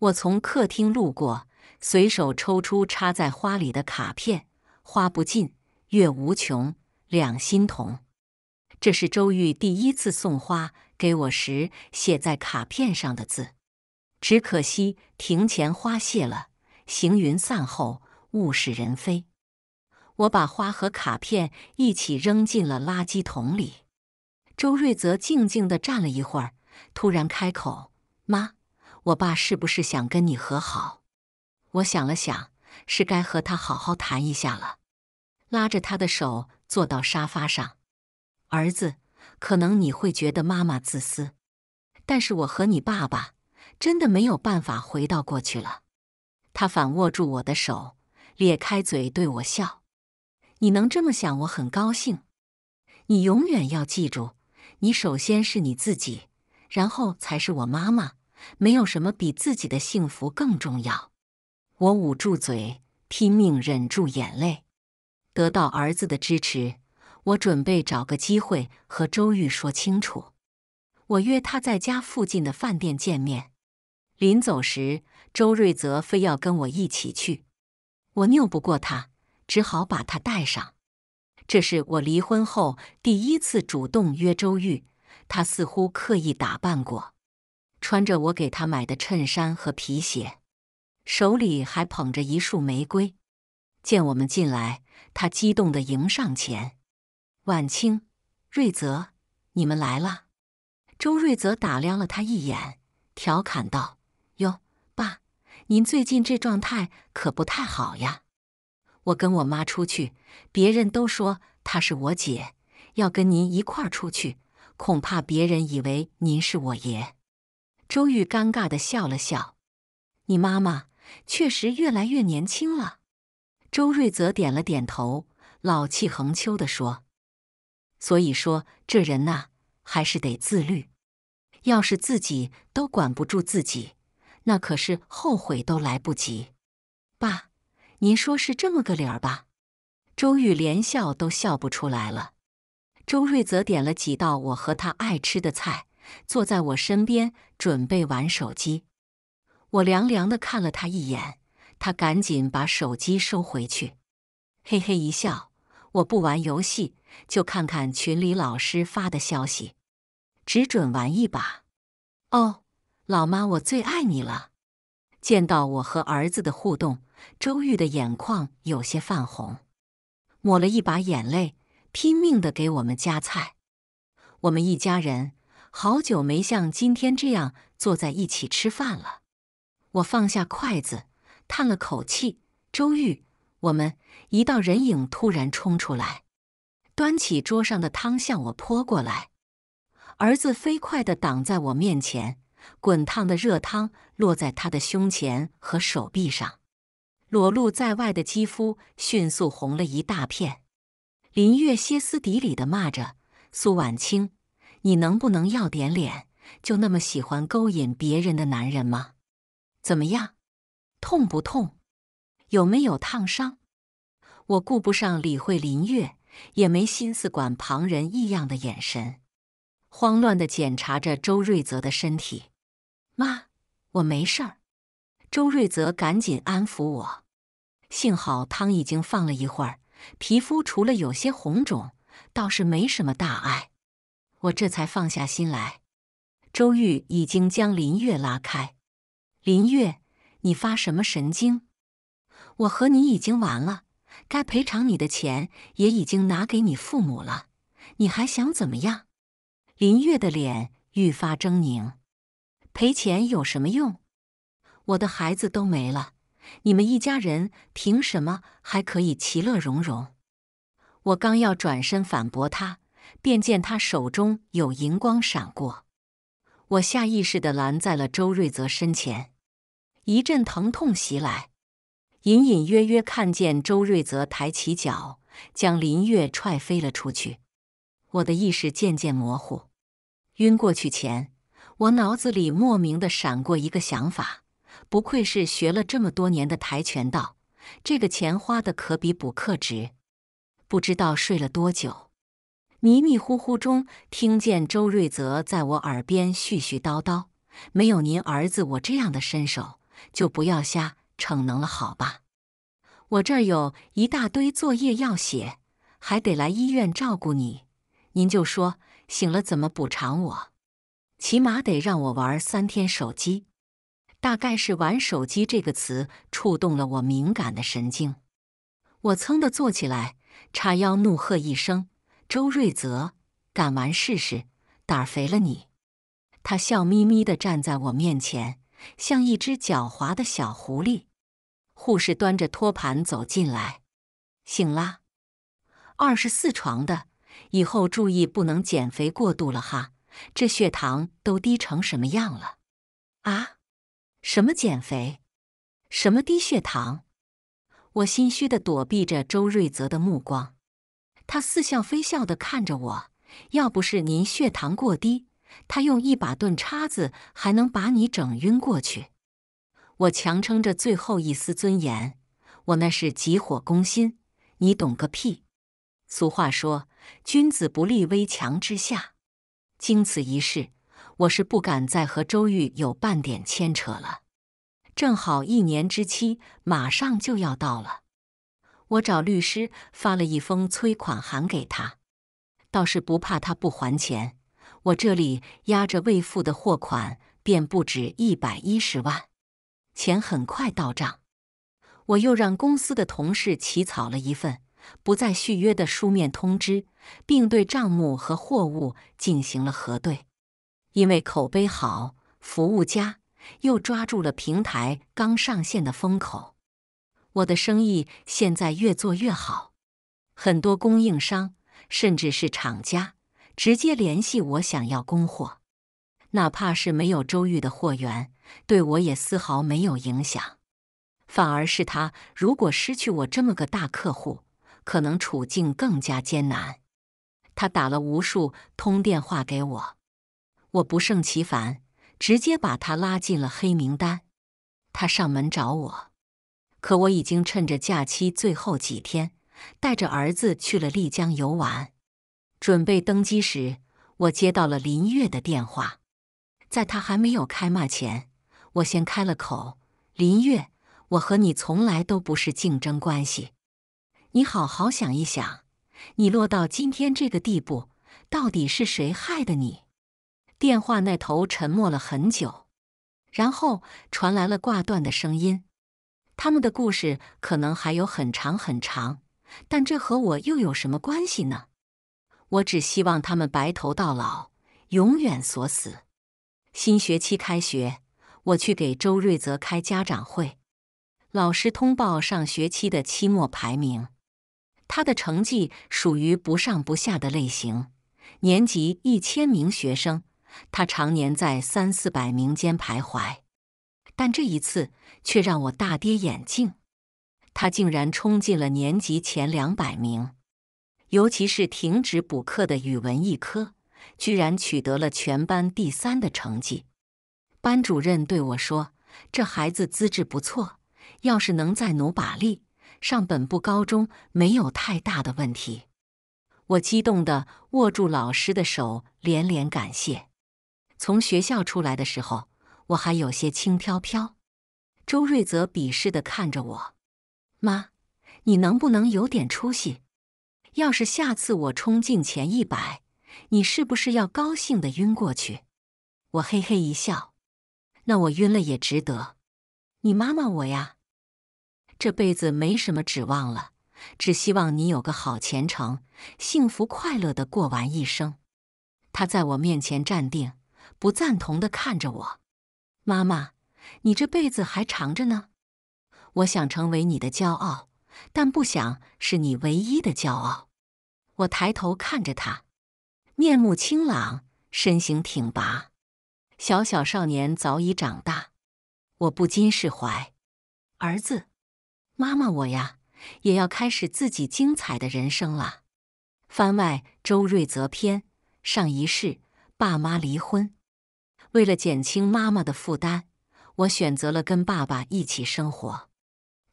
我从客厅路过，随手抽出插在花里的卡片：“花不尽，月无穷，两心同。”这是周玉第一次送花给我时写在卡片上的字。只可惜庭前花谢了。行云散后，物是人非。我把花和卡片一起扔进了垃圾桶里。周瑞泽静静地站了一会儿，突然开口：“妈，我爸是不是想跟你和好？”我想了想，是该和他好好谈一下了。拉着他的手，坐到沙发上。儿子，可能你会觉得妈妈自私，但是我和你爸爸真的没有办法回到过去了。他反握住我的手，咧开嘴对我笑：“你能这么想，我很高兴。你永远要记住，你首先是你自己，然后才是我妈妈。没有什么比自己的幸福更重要。”我捂住嘴，拼命忍住眼泪。得到儿子的支持，我准备找个机会和周玉说清楚。我约他在家附近的饭店见面。临走时。周瑞泽非要跟我一起去，我拗不过他，只好把他带上。这是我离婚后第一次主动约周玉，他似乎刻意打扮过，穿着我给他买的衬衫和皮鞋，手里还捧着一束玫瑰。见我们进来，他激动的迎上前：“晚清，瑞泽，你们来了。”周瑞泽打量了他一眼，调侃道。您最近这状态可不太好呀！我跟我妈出去，别人都说她是我姐，要跟您一块儿出去，恐怕别人以为您是我爷。周玉尴尬地笑了笑。你妈妈确实越来越年轻了。周瑞则点了点头，老气横秋地说：“所以说，这人呐，还是得自律。要是自己都管不住自己。”那可是后悔都来不及，爸，您说是这么个理儿吧？周玉连笑都笑不出来了。周瑞则点了几道我和他爱吃的菜，坐在我身边准备玩手机。我凉凉的看了他一眼，他赶紧把手机收回去，嘿嘿一笑。我不玩游戏，就看看群里老师发的消息，只准玩一把。哦。老妈，我最爱你了。见到我和儿子的互动，周玉的眼眶有些泛红，抹了一把眼泪，拼命的给我们夹菜。我们一家人好久没像今天这样坐在一起吃饭了。我放下筷子，叹了口气。周玉，我们……一道人影突然冲出来，端起桌上的汤向我泼过来。儿子飞快的挡在我面前。滚烫的热汤落在他的胸前和手臂上，裸露在外的肌肤迅速红了一大片。林月歇斯底里的骂着：“苏婉清，你能不能要点脸？就那么喜欢勾引别人的男人吗？怎么样，痛不痛？有没有烫伤？”我顾不上理会林月，也没心思管旁人异样的眼神，慌乱地检查着周瑞泽的身体。妈，我没事儿。周瑞泽赶紧安抚我。幸好汤已经放了一会儿，皮肤除了有些红肿，倒是没什么大碍。我这才放下心来。周玉已经将林月拉开。林月，你发什么神经？我和你已经完了，该赔偿你的钱也已经拿给你父母了，你还想怎么样？林月的脸愈发狰狞。赔钱有什么用？我的孩子都没了，你们一家人凭什么还可以其乐融融？我刚要转身反驳他，便见他手中有银光闪过，我下意识的拦在了周瑞泽身前，一阵疼痛袭来，隐隐约约看见周瑞泽抬起脚将林月踹飞了出去，我的意识渐渐模糊，晕过去前。我脑子里莫名的闪过一个想法，不愧是学了这么多年的跆拳道，这个钱花的可比补课值。不知道睡了多久，迷迷糊糊中听见周瑞泽在我耳边絮絮叨叨：“没有您儿子我这样的身手，就不要瞎逞能了，好吧？我这儿有一大堆作业要写，还得来医院照顾你，您就说醒了怎么补偿我？”起码得让我玩三天手机，大概是“玩手机”这个词触动了我敏感的神经。我噌的坐起来，叉腰怒喝一声：“周瑞泽，敢玩试试？胆肥了你！”他笑眯眯的站在我面前，像一只狡猾的小狐狸。护士端着托盘走进来：“醒啦，二十四床的，以后注意不能减肥过度了哈。”这血糖都低成什么样了？啊，什么减肥，什么低血糖？我心虚的躲避着周瑞泽的目光，他似笑非笑的看着我。要不是您血糖过低，他用一把钝叉子还能把你整晕过去。我强撑着最后一丝尊严，我那是急火攻心，你懂个屁！俗话说，君子不立危墙之下。经此一事，我是不敢再和周玉有半点牵扯了。正好一年之期马上就要到了，我找律师发了一封催款函给他，倒是不怕他不还钱。我这里压着未付的货款，便不止一百一十万，钱很快到账。我又让公司的同事起草了一份。不再续约的书面通知，并对账目和货物进行了核对。因为口碑好，服务佳，又抓住了平台刚上线的风口，我的生意现在越做越好。很多供应商甚至是厂家直接联系我，想要供货。哪怕是没有周玉的货源，对我也丝毫没有影响，反而是他如果失去我这么个大客户。可能处境更加艰难，他打了无数通电话给我，我不胜其烦，直接把他拉进了黑名单。他上门找我，可我已经趁着假期最后几天，带着儿子去了丽江游玩。准备登机时，我接到了林月的电话。在他还没有开骂前，我先开了口：“林月，我和你从来都不是竞争关系。”你好好想一想，你落到今天这个地步，到底是谁害的你？电话那头沉默了很久，然后传来了挂断的声音。他们的故事可能还有很长很长，但这和我又有什么关系呢？我只希望他们白头到老，永远锁死。新学期开学，我去给周瑞泽开家长会，老师通报上学期的期末排名。他的成绩属于不上不下的类型，年级一千名学生，他常年在三四百名间徘徊，但这一次却让我大跌眼镜，他竟然冲进了年级前两百名，尤其是停止补课的语文一科，居然取得了全班第三的成绩。班主任对我说：“这孩子资质不错，要是能再努把力。”上本部高中没有太大的问题，我激动地握住老师的手，连连感谢。从学校出来的时候，我还有些轻飘飘。周瑞泽鄙视地看着我：“妈，你能不能有点出息？要是下次我冲进前一百，你是不是要高兴的晕过去？”我嘿嘿一笑：“那我晕了也值得。你妈妈我呀。”这辈子没什么指望了，只希望你有个好前程，幸福快乐的过完一生。他在我面前站定，不赞同的看着我。妈妈，你这辈子还长着呢，我想成为你的骄傲，但不想是你唯一的骄傲。我抬头看着他，面目清朗，身形挺拔，小小少年早已长大，我不禁释怀。儿子。妈妈，我呀，也要开始自己精彩的人生了。番外周瑞泽篇：上一世，爸妈离婚，为了减轻妈妈的负担，我选择了跟爸爸一起生活。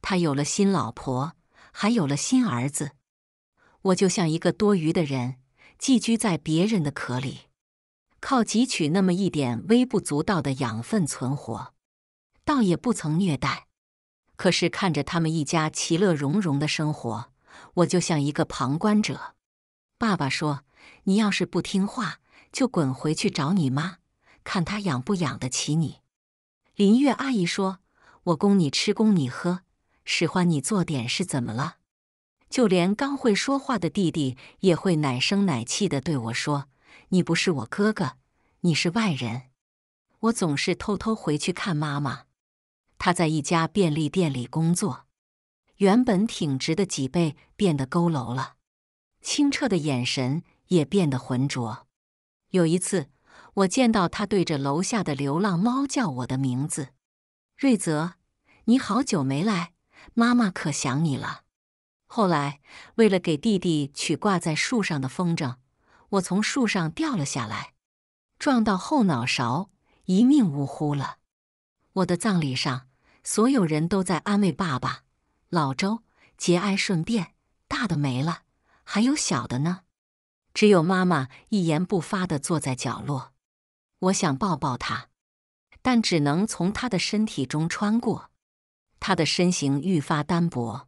他有了新老婆，还有了新儿子，我就像一个多余的人，寄居在别人的壳里，靠汲取那么一点微不足道的养分存活，倒也不曾虐待。可是看着他们一家其乐融融的生活，我就像一个旁观者。爸爸说：“你要是不听话，就滚回去找你妈，看她养不养得起你。”林月阿姨说：“我供你吃，供你喝，使唤你做点事，怎么了？”就连刚会说话的弟弟也会奶声奶气的对我说：“你不是我哥哥，你是外人。”我总是偷偷回去看妈妈。他在一家便利店里工作，原本挺直的脊背变得佝偻了，清澈的眼神也变得浑浊。有一次，我见到他对着楼下的流浪猫叫我的名字：“瑞泽，你好久没来，妈妈可想你了。”后来，为了给弟弟取挂在树上的风筝，我从树上掉了下来，撞到后脑勺，一命呜呼了。我的葬礼上。所有人都在安慰爸爸，老周，节哀顺变。大的没了，还有小的呢。只有妈妈一言不发地坐在角落。我想抱抱他，但只能从他的身体中穿过。他的身形愈发单薄，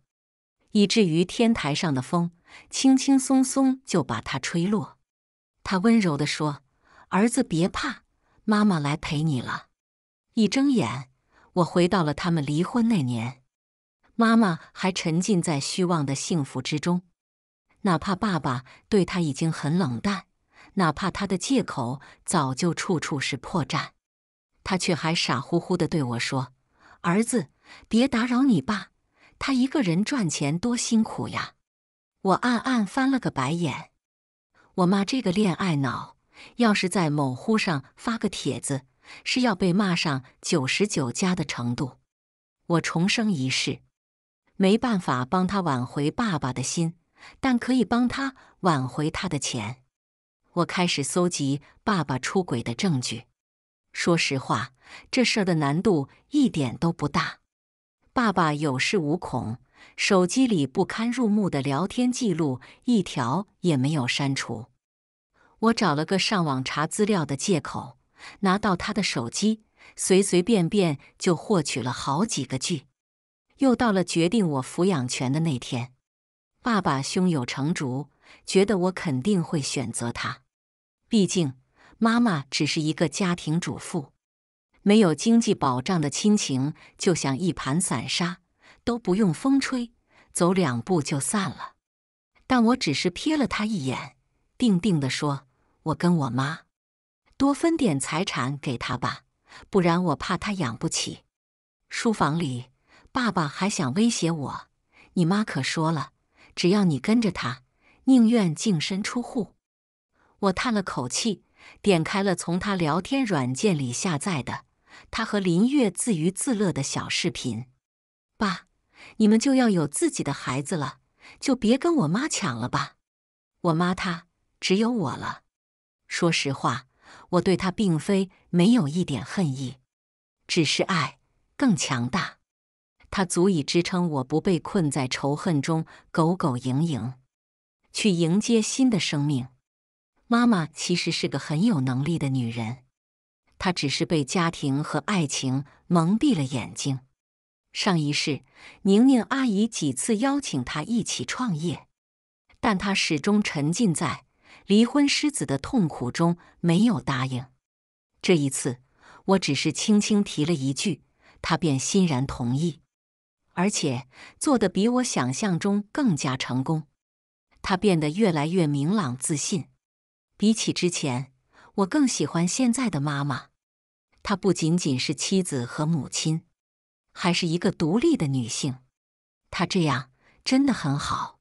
以至于天台上的风轻轻松松就把他吹落。他温柔地说：“儿子，别怕，妈妈来陪你了。”一睁眼。我回到了他们离婚那年，妈妈还沉浸在虚妄的幸福之中，哪怕爸爸对她已经很冷淡，哪怕他的借口早就处处是破绽，她却还傻乎乎的对我说：“儿子，别打扰你爸，他一个人赚钱多辛苦呀。”我暗暗翻了个白眼，我妈这个恋爱脑，要是在某乎上发个帖子。是要被骂上九十九加的程度。我重生一世，没办法帮他挽回爸爸的心，但可以帮他挽回他的钱。我开始搜集爸爸出轨的证据。说实话，这事儿的难度一点都不大。爸爸有恃无恐，手机里不堪入目的聊天记录一条也没有删除。我找了个上网查资料的借口。拿到他的手机，随随便便就获取了好几个 G。又到了决定我抚养权的那天，爸爸胸有成竹，觉得我肯定会选择他。毕竟妈妈只是一个家庭主妇，没有经济保障的亲情就像一盘散沙，都不用风吹，走两步就散了。但我只是瞥了他一眼，定定地说：“我跟我妈。”多分点财产给他吧，不然我怕他养不起。书房里，爸爸还想威胁我，你妈可说了，只要你跟着他，宁愿净身出户。我叹了口气，点开了从他聊天软件里下载的他和林月自娱自乐的小视频。爸，你们就要有自己的孩子了，就别跟我妈抢了吧。我妈她只有我了，说实话。我对她并非没有一点恨意，只是爱更强大，它足以支撑我不被困在仇恨中苟苟营营，去迎接新的生命。妈妈其实是个很有能力的女人，她只是被家庭和爱情蒙蔽了眼睛。上一世，宁宁阿姨几次邀请她一起创业，但她始终沉浸在。离婚狮子的痛苦中没有答应，这一次我只是轻轻提了一句，他便欣然同意，而且做的比我想象中更加成功。他变得越来越明朗自信，比起之前，我更喜欢现在的妈妈。她不仅仅是妻子和母亲，还是一个独立的女性。她这样真的很好。